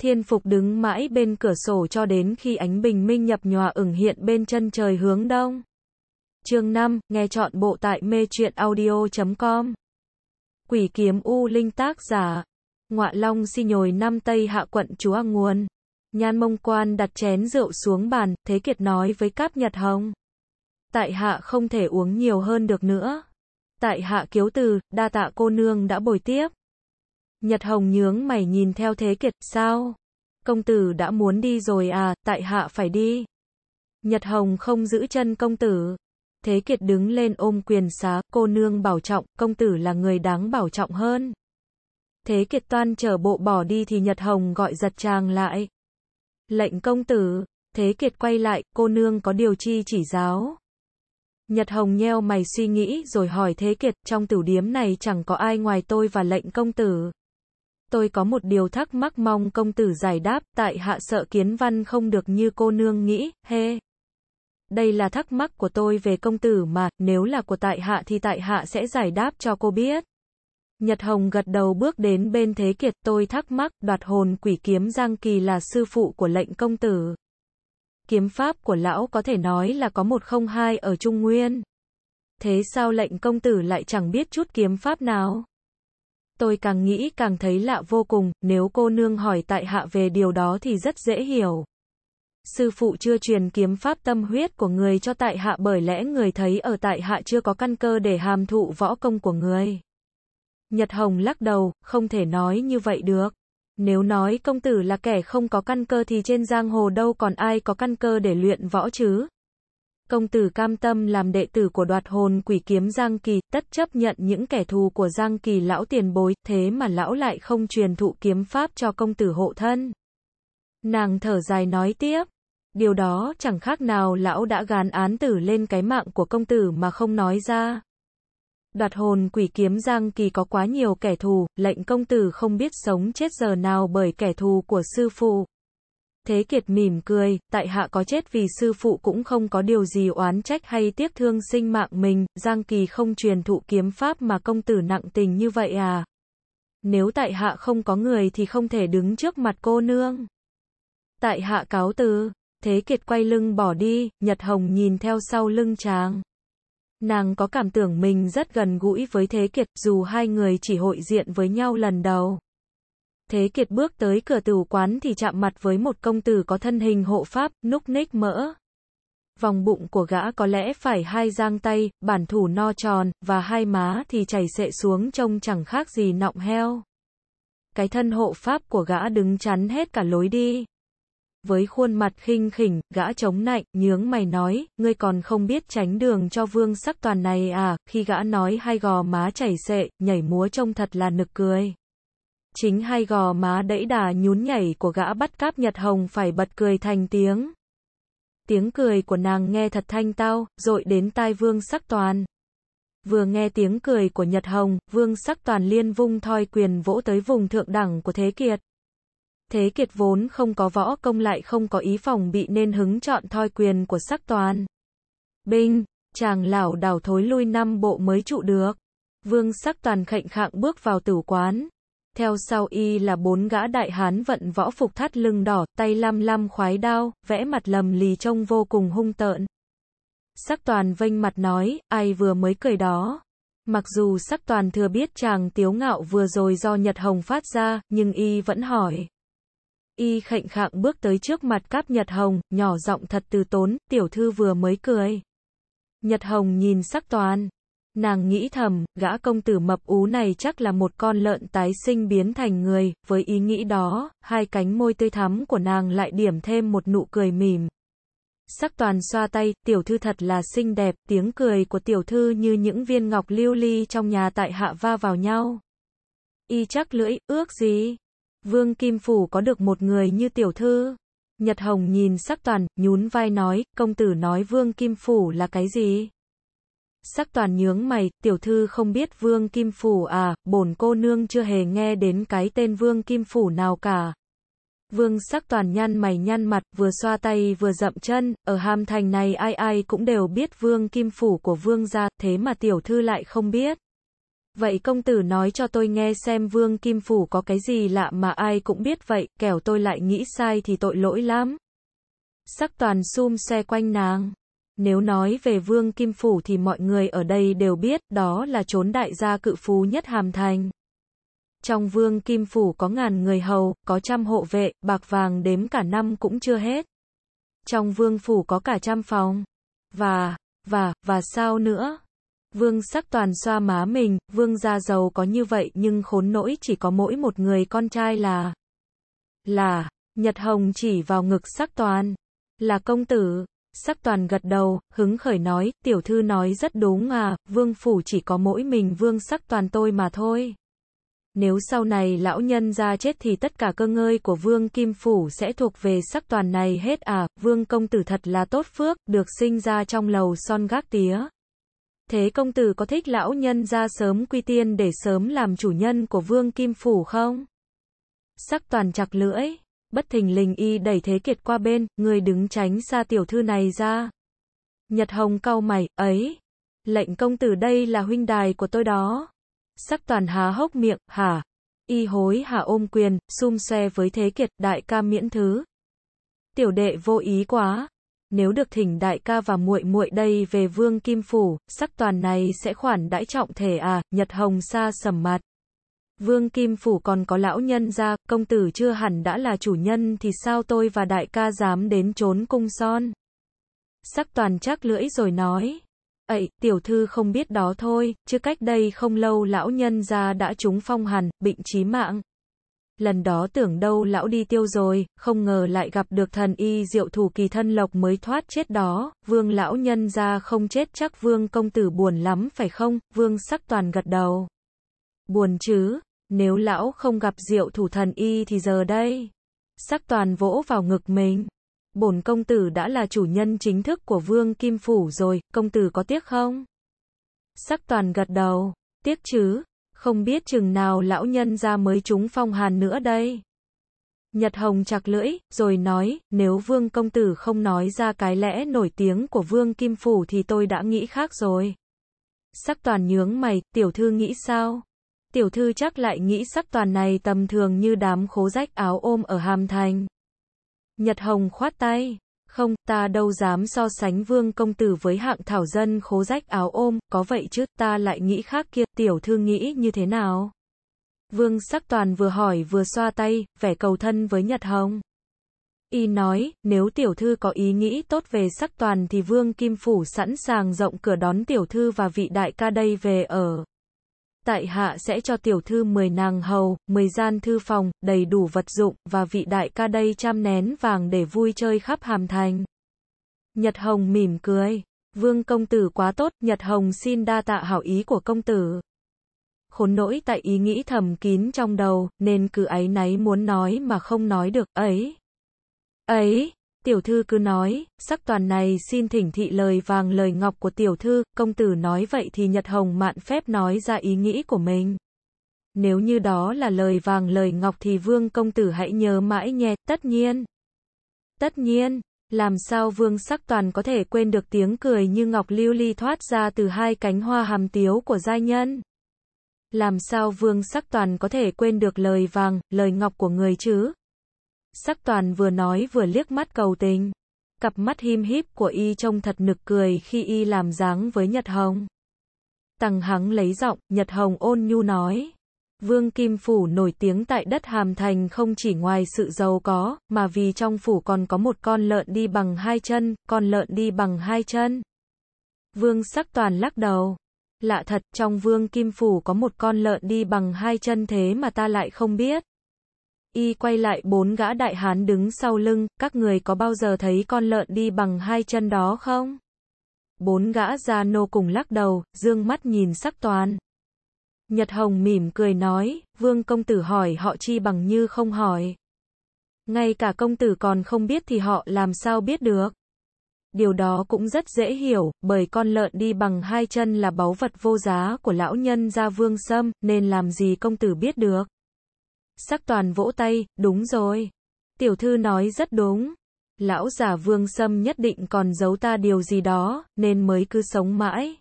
Speaker 1: Thiên Phục đứng mãi bên cửa sổ cho đến khi ánh bình minh nhập nhòa ửng hiện bên chân trời hướng đông. Chương 5, nghe chọn bộ tại mê truyện audio.com. Quỷ kiếm U Linh tác giả. Ngọa Long si nhồi năm Tây hạ quận chúa nguồn. Nhan mông quan đặt chén rượu xuống bàn, Thế Kiệt nói với Cáp Nhật Hồng. Tại hạ không thể uống nhiều hơn được nữa. Tại hạ kiếu từ, đa tạ cô nương đã bồi tiếp. Nhật Hồng nhướng mày nhìn theo Thế Kiệt, sao? Công tử đã muốn đi rồi à, tại hạ phải đi. Nhật Hồng không giữ chân công tử. Thế Kiệt đứng lên ôm quyền xá, cô nương bảo trọng, công tử là người đáng bảo trọng hơn. Thế Kiệt toan chở bộ bỏ đi thì Nhật Hồng gọi giật chàng lại. Lệnh công tử, Thế Kiệt quay lại, cô nương có điều chi chỉ giáo. Nhật Hồng nheo mày suy nghĩ rồi hỏi Thế Kiệt, trong tử điếm này chẳng có ai ngoài tôi và lệnh công tử. Tôi có một điều thắc mắc mong công tử giải đáp, tại hạ sợ kiến văn không được như cô nương nghĩ, hê. Đây là thắc mắc của tôi về công tử mà, nếu là của tại hạ thì tại hạ sẽ giải đáp cho cô biết. Nhật Hồng gật đầu bước đến bên Thế Kiệt, tôi thắc mắc, đoạt hồn quỷ kiếm Giang Kỳ là sư phụ của lệnh công tử kiếm pháp của lão có thể nói là có một không hai ở Trung Nguyên. Thế sao lệnh công tử lại chẳng biết chút kiếm pháp nào? Tôi càng nghĩ càng thấy lạ vô cùng, nếu cô nương hỏi tại hạ về điều đó thì rất dễ hiểu. Sư phụ chưa truyền kiếm pháp tâm huyết của người cho tại hạ bởi lẽ người thấy ở tại hạ chưa có căn cơ để hàm thụ võ công của người. Nhật Hồng lắc đầu, không thể nói như vậy được. Nếu nói công tử là kẻ không có căn cơ thì trên giang hồ đâu còn ai có căn cơ để luyện võ chứ. Công tử cam tâm làm đệ tử của đoạt hồn quỷ kiếm Giang Kỳ, tất chấp nhận những kẻ thù của Giang Kỳ lão tiền bối, thế mà lão lại không truyền thụ kiếm pháp cho công tử hộ thân. Nàng thở dài nói tiếp, điều đó chẳng khác nào lão đã gán án tử lên cái mạng của công tử mà không nói ra. Đoạt hồn quỷ kiếm Giang Kỳ có quá nhiều kẻ thù, lệnh công tử không biết sống chết giờ nào bởi kẻ thù của sư phụ. Thế Kiệt mỉm cười, tại hạ có chết vì sư phụ cũng không có điều gì oán trách hay tiếc thương sinh mạng mình, Giang Kỳ không truyền thụ kiếm pháp mà công tử nặng tình như vậy à. Nếu tại hạ không có người thì không thể đứng trước mặt cô nương. Tại hạ cáo từ, Thế Kiệt quay lưng bỏ đi, Nhật Hồng nhìn theo sau lưng chàng. Nàng có cảm tưởng mình rất gần gũi với Thế Kiệt, dù hai người chỉ hội diện với nhau lần đầu. Thế Kiệt bước tới cửa tử quán thì chạm mặt với một công tử có thân hình hộ pháp, núc ních mỡ. Vòng bụng của gã có lẽ phải hai giang tay, bản thủ no tròn, và hai má thì chảy sệ xuống trông chẳng khác gì nọng heo. Cái thân hộ pháp của gã đứng chắn hết cả lối đi với khuôn mặt khinh khỉnh, gã chống nạnh, nhướng mày nói, ngươi còn không biết tránh đường cho vương sắc toàn này à, khi gã nói hai gò má chảy xệ, nhảy múa trông thật là nực cười. Chính hai gò má đẫy đà nhún nhảy của gã bắt cáp Nhật Hồng phải bật cười thành tiếng. Tiếng cười của nàng nghe thật thanh tao, dội đến tai vương sắc toàn. Vừa nghe tiếng cười của Nhật Hồng, vương sắc toàn liên vung thoi quyền vỗ tới vùng thượng đẳng của Thế Kiệt. Thế Kiệt vốn không có võ công lại không có ý phòng bị nên hứng chọn thoi quyền của sắc toàn. Binh, chàng lảo đảo thối lui năm bộ mới trụ được. Vương sắc toàn khệnh khạng bước vào tử quán. Theo sau y là bốn gã đại hán vận võ phục thắt lưng đỏ, tay lăm lăm khoái đao, vẽ mặt lầm lì trông vô cùng hung tợn. Sắc toàn vênh mặt nói, ai vừa mới cười đó. Mặc dù sắc toàn thừa biết chàng tiếu ngạo vừa rồi do Nhật Hồng phát ra, nhưng y vẫn hỏi. Y khệnh khạng bước tới trước mặt cáp Nhật Hồng, nhỏ giọng thật từ tốn, tiểu thư vừa mới cười. Nhật Hồng nhìn sắc toàn. Nàng nghĩ thầm, gã công tử mập ú này chắc là một con lợn tái sinh biến thành người, với ý nghĩ đó, hai cánh môi tươi thắm của nàng lại điểm thêm một nụ cười mỉm. Sắc toàn xoa tay, tiểu thư thật là xinh đẹp, tiếng cười của tiểu thư như những viên ngọc lưu ly trong nhà tại hạ va vào nhau. Y chắc lưỡi, ước gì? Vương Kim Phủ có được một người như tiểu thư. Nhật Hồng nhìn sắc toàn, nhún vai nói, công tử nói Vương Kim Phủ là cái gì? Sắc toàn nhướng mày, tiểu thư không biết Vương Kim Phủ à, bổn cô nương chưa hề nghe đến cái tên Vương Kim Phủ nào cả. Vương sắc toàn nhăn mày nhăn mặt, vừa xoa tay vừa dậm chân, ở Ham thành này ai ai cũng đều biết Vương Kim Phủ của Vương gia, thế mà tiểu thư lại không biết. Vậy công tử nói cho tôi nghe xem vương kim phủ có cái gì lạ mà ai cũng biết vậy, kẻo tôi lại nghĩ sai thì tội lỗi lắm. Sắc toàn sum xe quanh nàng. Nếu nói về vương kim phủ thì mọi người ở đây đều biết, đó là chốn đại gia cự phú nhất hàm thành. Trong vương kim phủ có ngàn người hầu, có trăm hộ vệ, bạc vàng đếm cả năm cũng chưa hết. Trong vương phủ có cả trăm phòng. Và, và, và sao nữa? Vương sắc toàn xoa má mình, vương gia giàu có như vậy nhưng khốn nỗi chỉ có mỗi một người con trai là... Là, Nhật Hồng chỉ vào ngực sắc toàn, là công tử, Sắc toàn gật đầu, hứng khởi nói, tiểu thư nói rất đúng à, vương phủ chỉ có mỗi mình vương sắc toàn tôi mà thôi. Nếu sau này lão nhân ra chết thì tất cả cơ ngơi của vương kim phủ sẽ thuộc về sắc toàn này hết à, vương công tử thật là tốt phước, được sinh ra trong lầu son gác tía. Thế công tử có thích lão nhân ra sớm quy tiên để sớm làm chủ nhân của vương kim phủ không? Sắc toàn chặt lưỡi, bất thình lình y đẩy thế kiệt qua bên, người đứng tránh xa tiểu thư này ra. Nhật hồng cau mày, ấy, lệnh công tử đây là huynh đài của tôi đó. Sắc toàn há hốc miệng, hả? Y hối hả ôm quyền, xung xe với thế kiệt, đại ca miễn thứ. Tiểu đệ vô ý quá nếu được thỉnh đại ca và muội muội đây về Vương Kim phủ, sắc toàn này sẽ khoản đãi trọng thể à, Nhật Hồng sa sầm mặt. Vương Kim phủ còn có lão nhân gia công tử chưa hẳn đã là chủ nhân thì sao tôi và đại ca dám đến trốn cung son. Sắc toàn chắc lưỡi rồi nói. Ấy, tiểu thư không biết đó thôi, chứ cách đây không lâu lão nhân gia đã trúng phong hàn, bệnh chí mạng lần đó tưởng đâu lão đi tiêu rồi, không ngờ lại gặp được thần y diệu thủ kỳ thân lộc mới thoát chết đó, vương lão nhân ra không chết chắc vương công tử buồn lắm phải không, vương sắc toàn gật đầu. Buồn chứ, nếu lão không gặp diệu thủ thần y thì giờ đây, sắc toàn vỗ vào ngực mình. Bổn công tử đã là chủ nhân chính thức của vương kim phủ rồi, công tử có tiếc không? Sắc toàn gật đầu, tiếc chứ, không biết chừng nào lão nhân ra mới trúng phong hàn nữa đây. Nhật Hồng chặt lưỡi, rồi nói, nếu Vương Công Tử không nói ra cái lẽ nổi tiếng của Vương Kim Phủ thì tôi đã nghĩ khác rồi. Sắc toàn nhướng mày, tiểu thư nghĩ sao? Tiểu thư chắc lại nghĩ sắc toàn này tầm thường như đám khố rách áo ôm ở Hàm Thành. Nhật Hồng khoát tay, không, ta đâu dám so sánh vương công tử với hạng thảo dân khố rách áo ôm, có vậy chứ, ta lại nghĩ khác kia, tiểu thư nghĩ như thế nào? Vương sắc toàn vừa hỏi vừa xoa tay, vẻ cầu thân với Nhật Hồng. Y nói, nếu tiểu thư có ý nghĩ tốt về sắc toàn thì Vương Kim Phủ sẵn sàng rộng cửa đón tiểu thư và vị đại ca đây về ở tại hạ sẽ cho tiểu thư 10 nàng hầu, 10 gian thư phòng, đầy đủ vật dụng, và vị đại ca đây trăm nén vàng để vui chơi khắp hàm thành. Nhật Hồng mỉm cười. Vương công tử quá tốt, Nhật Hồng xin đa tạ hảo ý của công tử. Khốn nỗi tại ý nghĩ thầm kín trong đầu, nên cứ ấy náy muốn nói mà không nói được, ấy. Ấy. Tiểu thư cứ nói, sắc toàn này xin thỉnh thị lời vàng lời ngọc của tiểu thư, công tử nói vậy thì Nhật Hồng mạn phép nói ra ý nghĩ của mình. Nếu như đó là lời vàng lời ngọc thì vương công tử hãy nhớ mãi nhé, tất nhiên. Tất nhiên, làm sao vương sắc toàn có thể quên được tiếng cười như ngọc lưu ly thoát ra từ hai cánh hoa hàm tiếu của giai nhân. Làm sao vương sắc toàn có thể quên được lời vàng, lời ngọc của người chứ? Sắc toàn vừa nói vừa liếc mắt cầu tình. Cặp mắt him híp của y trông thật nực cười khi y làm dáng với Nhật Hồng. Tằng hắng lấy giọng, Nhật Hồng ôn nhu nói. Vương Kim Phủ nổi tiếng tại đất Hàm Thành không chỉ ngoài sự giàu có, mà vì trong phủ còn có một con lợn đi bằng hai chân, con lợn đi bằng hai chân. Vương Sắc Toàn lắc đầu. Lạ thật, trong Vương Kim Phủ có một con lợn đi bằng hai chân thế mà ta lại không biết. Y quay lại bốn gã đại hán đứng sau lưng, các người có bao giờ thấy con lợn đi bằng hai chân đó không? Bốn gã già nô cùng lắc đầu, dương mắt nhìn sắc toàn. Nhật Hồng mỉm cười nói, vương công tử hỏi họ chi bằng như không hỏi. Ngay cả công tử còn không biết thì họ làm sao biết được. Điều đó cũng rất dễ hiểu, bởi con lợn đi bằng hai chân là báu vật vô giá của lão nhân gia vương sâm, nên làm gì công tử biết được. Sắc toàn vỗ tay, đúng rồi. Tiểu thư nói rất đúng. Lão giả vương sâm nhất định còn giấu ta điều gì đó, nên mới cứ sống mãi.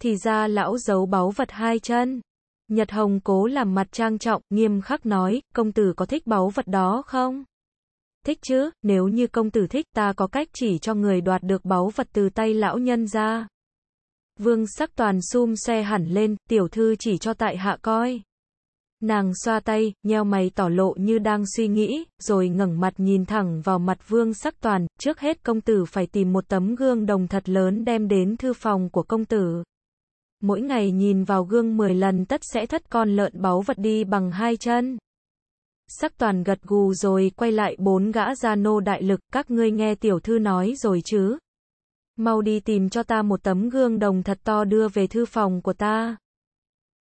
Speaker 1: Thì ra lão giấu báu vật hai chân. Nhật Hồng cố làm mặt trang trọng, nghiêm khắc nói, công tử có thích báu vật đó không? Thích chứ, nếu như công tử thích ta có cách chỉ cho người đoạt được báu vật từ tay lão nhân ra. Vương sắc toàn sum xe hẳn lên, tiểu thư chỉ cho tại hạ coi. Nàng xoa tay, nheo mày tỏ lộ như đang suy nghĩ, rồi ngẩng mặt nhìn thẳng vào mặt vương sắc toàn, trước hết công tử phải tìm một tấm gương đồng thật lớn đem đến thư phòng của công tử. Mỗi ngày nhìn vào gương 10 lần tất sẽ thất con lợn báu vật đi bằng hai chân. Sắc toàn gật gù rồi quay lại bốn gã gia nô đại lực, các ngươi nghe tiểu thư nói rồi chứ. Mau đi tìm cho ta một tấm gương đồng thật to đưa về thư phòng của ta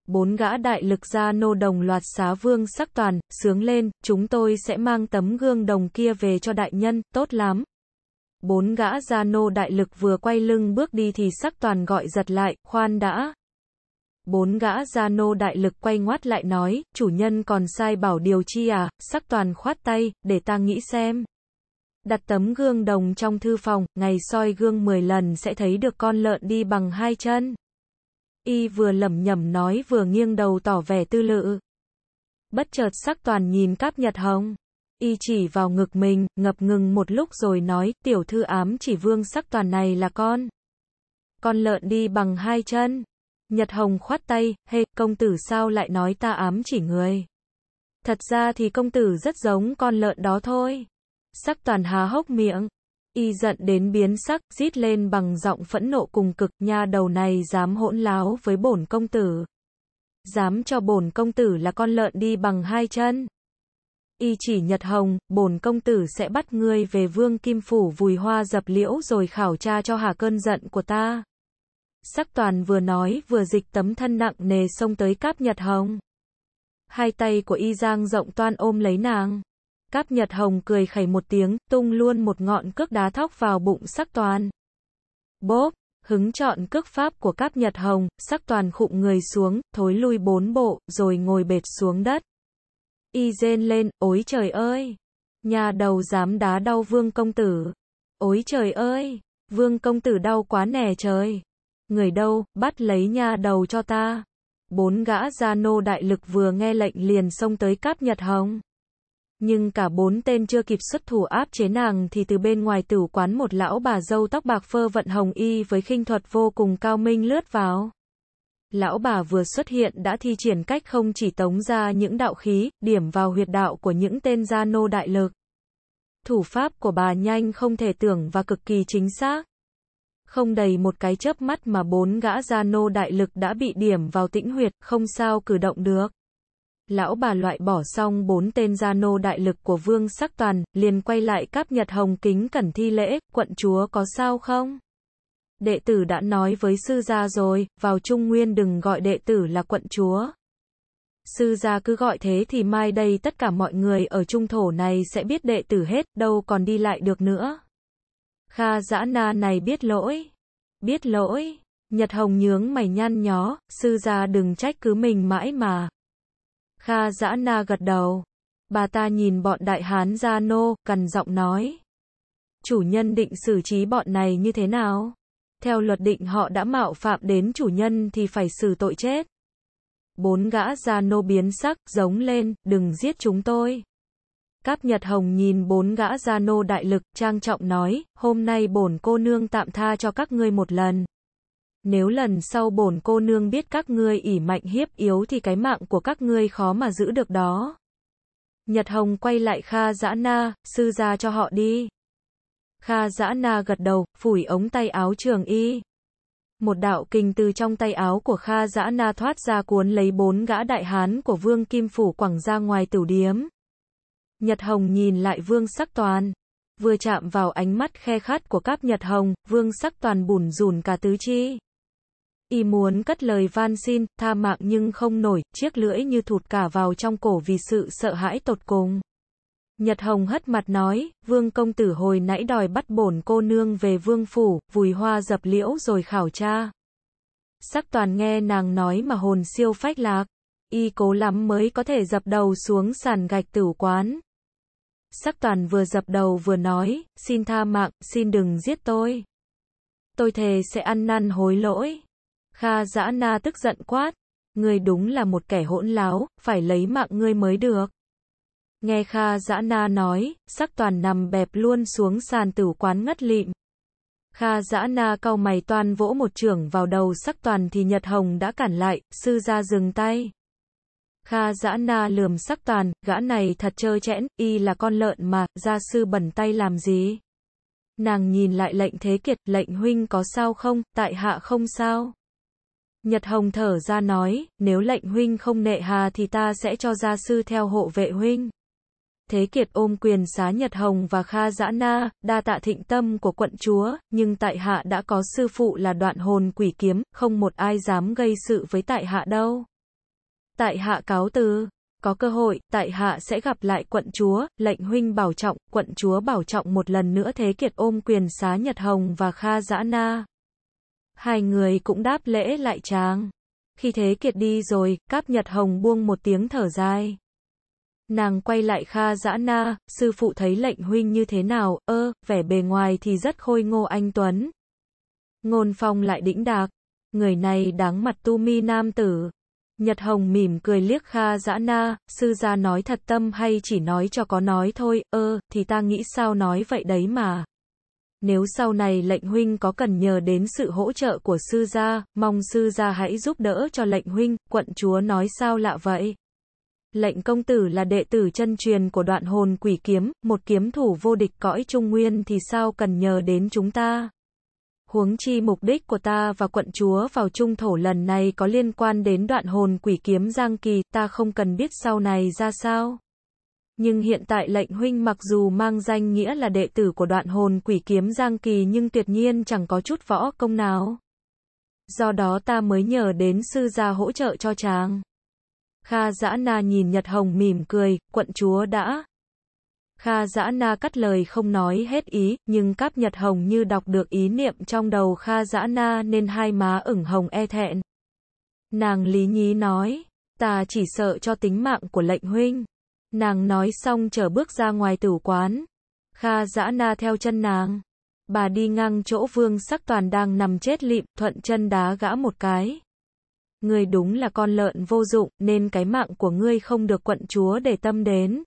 Speaker 1: bốn gã đại lực gia nô đồng loạt xá vương sắc toàn, sướng lên, chúng tôi sẽ mang tấm gương đồng kia về cho đại nhân, tốt lắm. Bốn gã gia nô đại lực vừa quay lưng bước đi thì sắc toàn gọi giật lại, khoan đã. Bốn gã gia nô đại lực quay ngoắt lại nói, chủ nhân còn sai bảo điều chi à, sắc toàn khoát tay, để ta nghĩ xem. Đặt tấm gương đồng trong thư phòng, ngày soi gương 10 lần sẽ thấy được con lợn đi bằng hai chân. Y vừa lẩm nhẩm nói vừa nghiêng đầu tỏ vẻ tư lự. Bất chợt sắc toàn nhìn cáp nhật hồng. Y chỉ vào ngực mình, ngập ngừng một lúc rồi nói, tiểu thư ám chỉ vương sắc toàn này là con. Con lợn đi bằng hai chân. Nhật hồng khoát tay, hê, hey, công tử sao lại nói ta ám chỉ người. Thật ra thì công tử rất giống con lợn đó thôi. Sắc toàn há hốc miệng, y giận đến biến sắc, rít lên bằng giọng phẫn nộ cùng cực, nha đầu này dám hỗn láo với bổn công tử. Dám cho bổn công tử là con lợn đi bằng hai chân. Y chỉ Nhật Hồng, bổn công tử sẽ bắt ngươi về vương kim phủ vùi hoa dập liễu rồi khảo tra cho hà cơn giận của ta. Sắc toàn vừa nói vừa dịch tấm thân nặng nề xông tới cáp Nhật Hồng. Hai tay của y giang rộng toan ôm lấy nàng. Cáp Nhật Hồng cười khẩy một tiếng, tung luôn một ngọn cước đá thóc vào bụng sắc toàn. Bốp, hứng chọn cước pháp của Cáp Nhật Hồng, sắc toàn khụng người xuống, thối lui bốn bộ, rồi ngồi bệt xuống đất. Y rên lên, ối trời ơi! Nhà đầu dám đá đau vương công tử. Ối trời ơi! Vương công tử đau quá nè trời. Người đâu, bắt lấy nhà đầu cho ta. Bốn gã gia nô đại lực vừa nghe lệnh liền xông tới cáp Nhật Hồng nhưng cả bốn tên chưa kịp xuất thủ áp chế nàng thì từ bên ngoài tử quán một lão bà dâu tóc bạc phơ vận hồng y với khinh thuật vô cùng cao minh lướt vào. Lão bà vừa xuất hiện đã thi triển cách không chỉ tống ra những đạo khí, điểm vào huyệt đạo của những tên gia nô đại lực. Thủ pháp của bà nhanh không thể tưởng và cực kỳ chính xác. Không đầy một cái chớp mắt mà bốn gã gia nô đại lực đã bị điểm vào tĩnh huyệt, không sao cử động được lão bà loại bỏ xong bốn tên gia nô đại lực của Vương Sắc Toàn, liền quay lại cáp Nhật Hồng kính cẩn thi lễ, quận chúa có sao không? Đệ tử đã nói với sư gia rồi, vào Trung Nguyên đừng gọi đệ tử là quận chúa. Sư gia cứ gọi thế thì mai đây tất cả mọi người ở trung thổ này sẽ biết đệ tử hết, đâu còn đi lại được nữa. Kha dã na này biết lỗi. Biết lỗi. Nhật Hồng nhướng mày nhăn nhó, sư gia đừng trách cứ mình mãi mà. Kha Dã na gật đầu. Bà ta nhìn bọn đại hán gia nô, cằn giọng nói. Chủ nhân định xử trí bọn này như thế nào? Theo luật định họ đã mạo phạm đến chủ nhân thì phải xử tội chết. Bốn gã gia nô biến sắc, giống lên, đừng giết chúng tôi. Cáp Nhật Hồng nhìn bốn gã gia nô đại lực, trang trọng nói, hôm nay bổn cô nương tạm tha cho các ngươi một lần nếu lần sau bổn cô nương biết các ngươi ỉ mạnh hiếp yếu thì cái mạng của các ngươi khó mà giữ được đó. Nhật Hồng quay lại Kha Dã Na, sư ra cho họ đi. Kha Dã Na gật đầu, phủi ống tay áo trường y. Một đạo kinh từ trong tay áo của Kha Dã Na thoát ra cuốn lấy bốn gã đại hán của Vương Kim Phủ quẳng ra ngoài tửu điếm. Nhật Hồng nhìn lại Vương Sắc Toàn. Vừa chạm vào ánh mắt khe khát của các Nhật Hồng, Vương Sắc Toàn bùn rùn cả tứ chi. Y muốn cất lời van xin, tha mạng nhưng không nổi, chiếc lưỡi như thụt cả vào trong cổ vì sự sợ hãi tột cùng. Nhật Hồng hất mặt nói, vương công tử hồi nãy đòi bắt bổn cô nương về vương phủ, vùi hoa dập liễu rồi khảo tra. Sắc toàn nghe nàng nói mà hồn siêu phách lạc, y cố lắm mới có thể dập đầu xuống sàn gạch tử quán. Sắc toàn vừa dập đầu vừa nói, xin tha mạng, xin đừng giết tôi. Tôi thề sẽ ăn năn hối lỗi. Kha Dã na tức giận quát. Ngươi đúng là một kẻ hỗn láo, phải lấy mạng ngươi mới được. Nghe Kha Dã na nói, sắc toàn nằm bẹp luôn xuống sàn tử quán ngất lịm. Kha Dã na cau mày toàn vỗ một trưởng vào đầu sắc toàn thì Nhật Hồng đã cản lại, sư ra dừng tay. Kha Dã na lườm sắc toàn, gã này thật trơ chẽn, y là con lợn mà, gia sư bẩn tay làm gì? Nàng nhìn lại lệnh thế kiệt, lệnh huynh có sao không, tại hạ không sao. Nhật Hồng thở ra nói, nếu lệnh huynh không nệ hà thì ta sẽ cho gia sư theo hộ vệ huynh. Thế Kiệt ôm quyền xá Nhật Hồng và Kha Dã Na, đa tạ thịnh tâm của quận chúa, nhưng tại hạ đã có sư phụ là đoạn hồn quỷ kiếm, không một ai dám gây sự với tại hạ đâu. Tại hạ cáo từ, có cơ hội, tại hạ sẽ gặp lại quận chúa, lệnh huynh bảo trọng, quận chúa bảo trọng một lần nữa Thế Kiệt ôm quyền xá Nhật Hồng và Kha Dã Na. Hai người cũng đáp lễ lại tráng Khi Thế Kiệt đi rồi, Cáp Nhật Hồng buông một tiếng thở dài. Nàng quay lại Kha Dã Na, sư phụ thấy lệnh huynh như thế nào, ơ, vẻ bề ngoài thì rất khôi ngô anh Tuấn. Ngôn phong lại đĩnh đạc, người này đáng mặt tu mi nam tử. Nhật Hồng mỉm cười liếc Kha Dã Na, sư gia nói thật tâm hay chỉ nói cho có nói thôi, ơ, thì ta nghĩ sao nói vậy đấy mà. Nếu sau này lệnh huynh có cần nhờ đến sự hỗ trợ của sư gia, mong sư gia hãy giúp đỡ cho lệnh huynh, quận chúa nói sao lạ vậy. Lệnh công tử là đệ tử chân truyền của đoạn hồn quỷ kiếm, một kiếm thủ vô địch cõi trung nguyên thì sao cần nhờ đến chúng ta. Huống chi mục đích của ta và quận chúa vào trung thổ lần này có liên quan đến đoạn hồn quỷ kiếm giang kỳ, ta không cần biết sau này ra sao. Nhưng hiện tại lệnh huynh mặc dù mang danh nghĩa là đệ tử của đoạn hồn quỷ kiếm Giang Kỳ nhưng tuyệt nhiên chẳng có chút võ công nào. Do đó ta mới nhờ đến sư gia hỗ trợ cho chàng. Kha dã na nhìn Nhật Hồng mỉm cười, quận chúa đã. Kha dã na cắt lời không nói hết ý, nhưng cáp Nhật Hồng như đọc được ý niệm trong đầu Kha dã na nên hai má ửng hồng e thẹn. Nàng lý nhí nói, ta chỉ sợ cho tính mạng của lệnh huynh. Nàng nói xong trở bước ra ngoài tử quán. Kha dã na theo chân nàng. Bà đi ngang chỗ vương sắc toàn đang nằm chết lịm, thuận chân đá gã một cái. người đúng là con lợn vô dụng, nên cái mạng của ngươi không được quận chúa để tâm đến.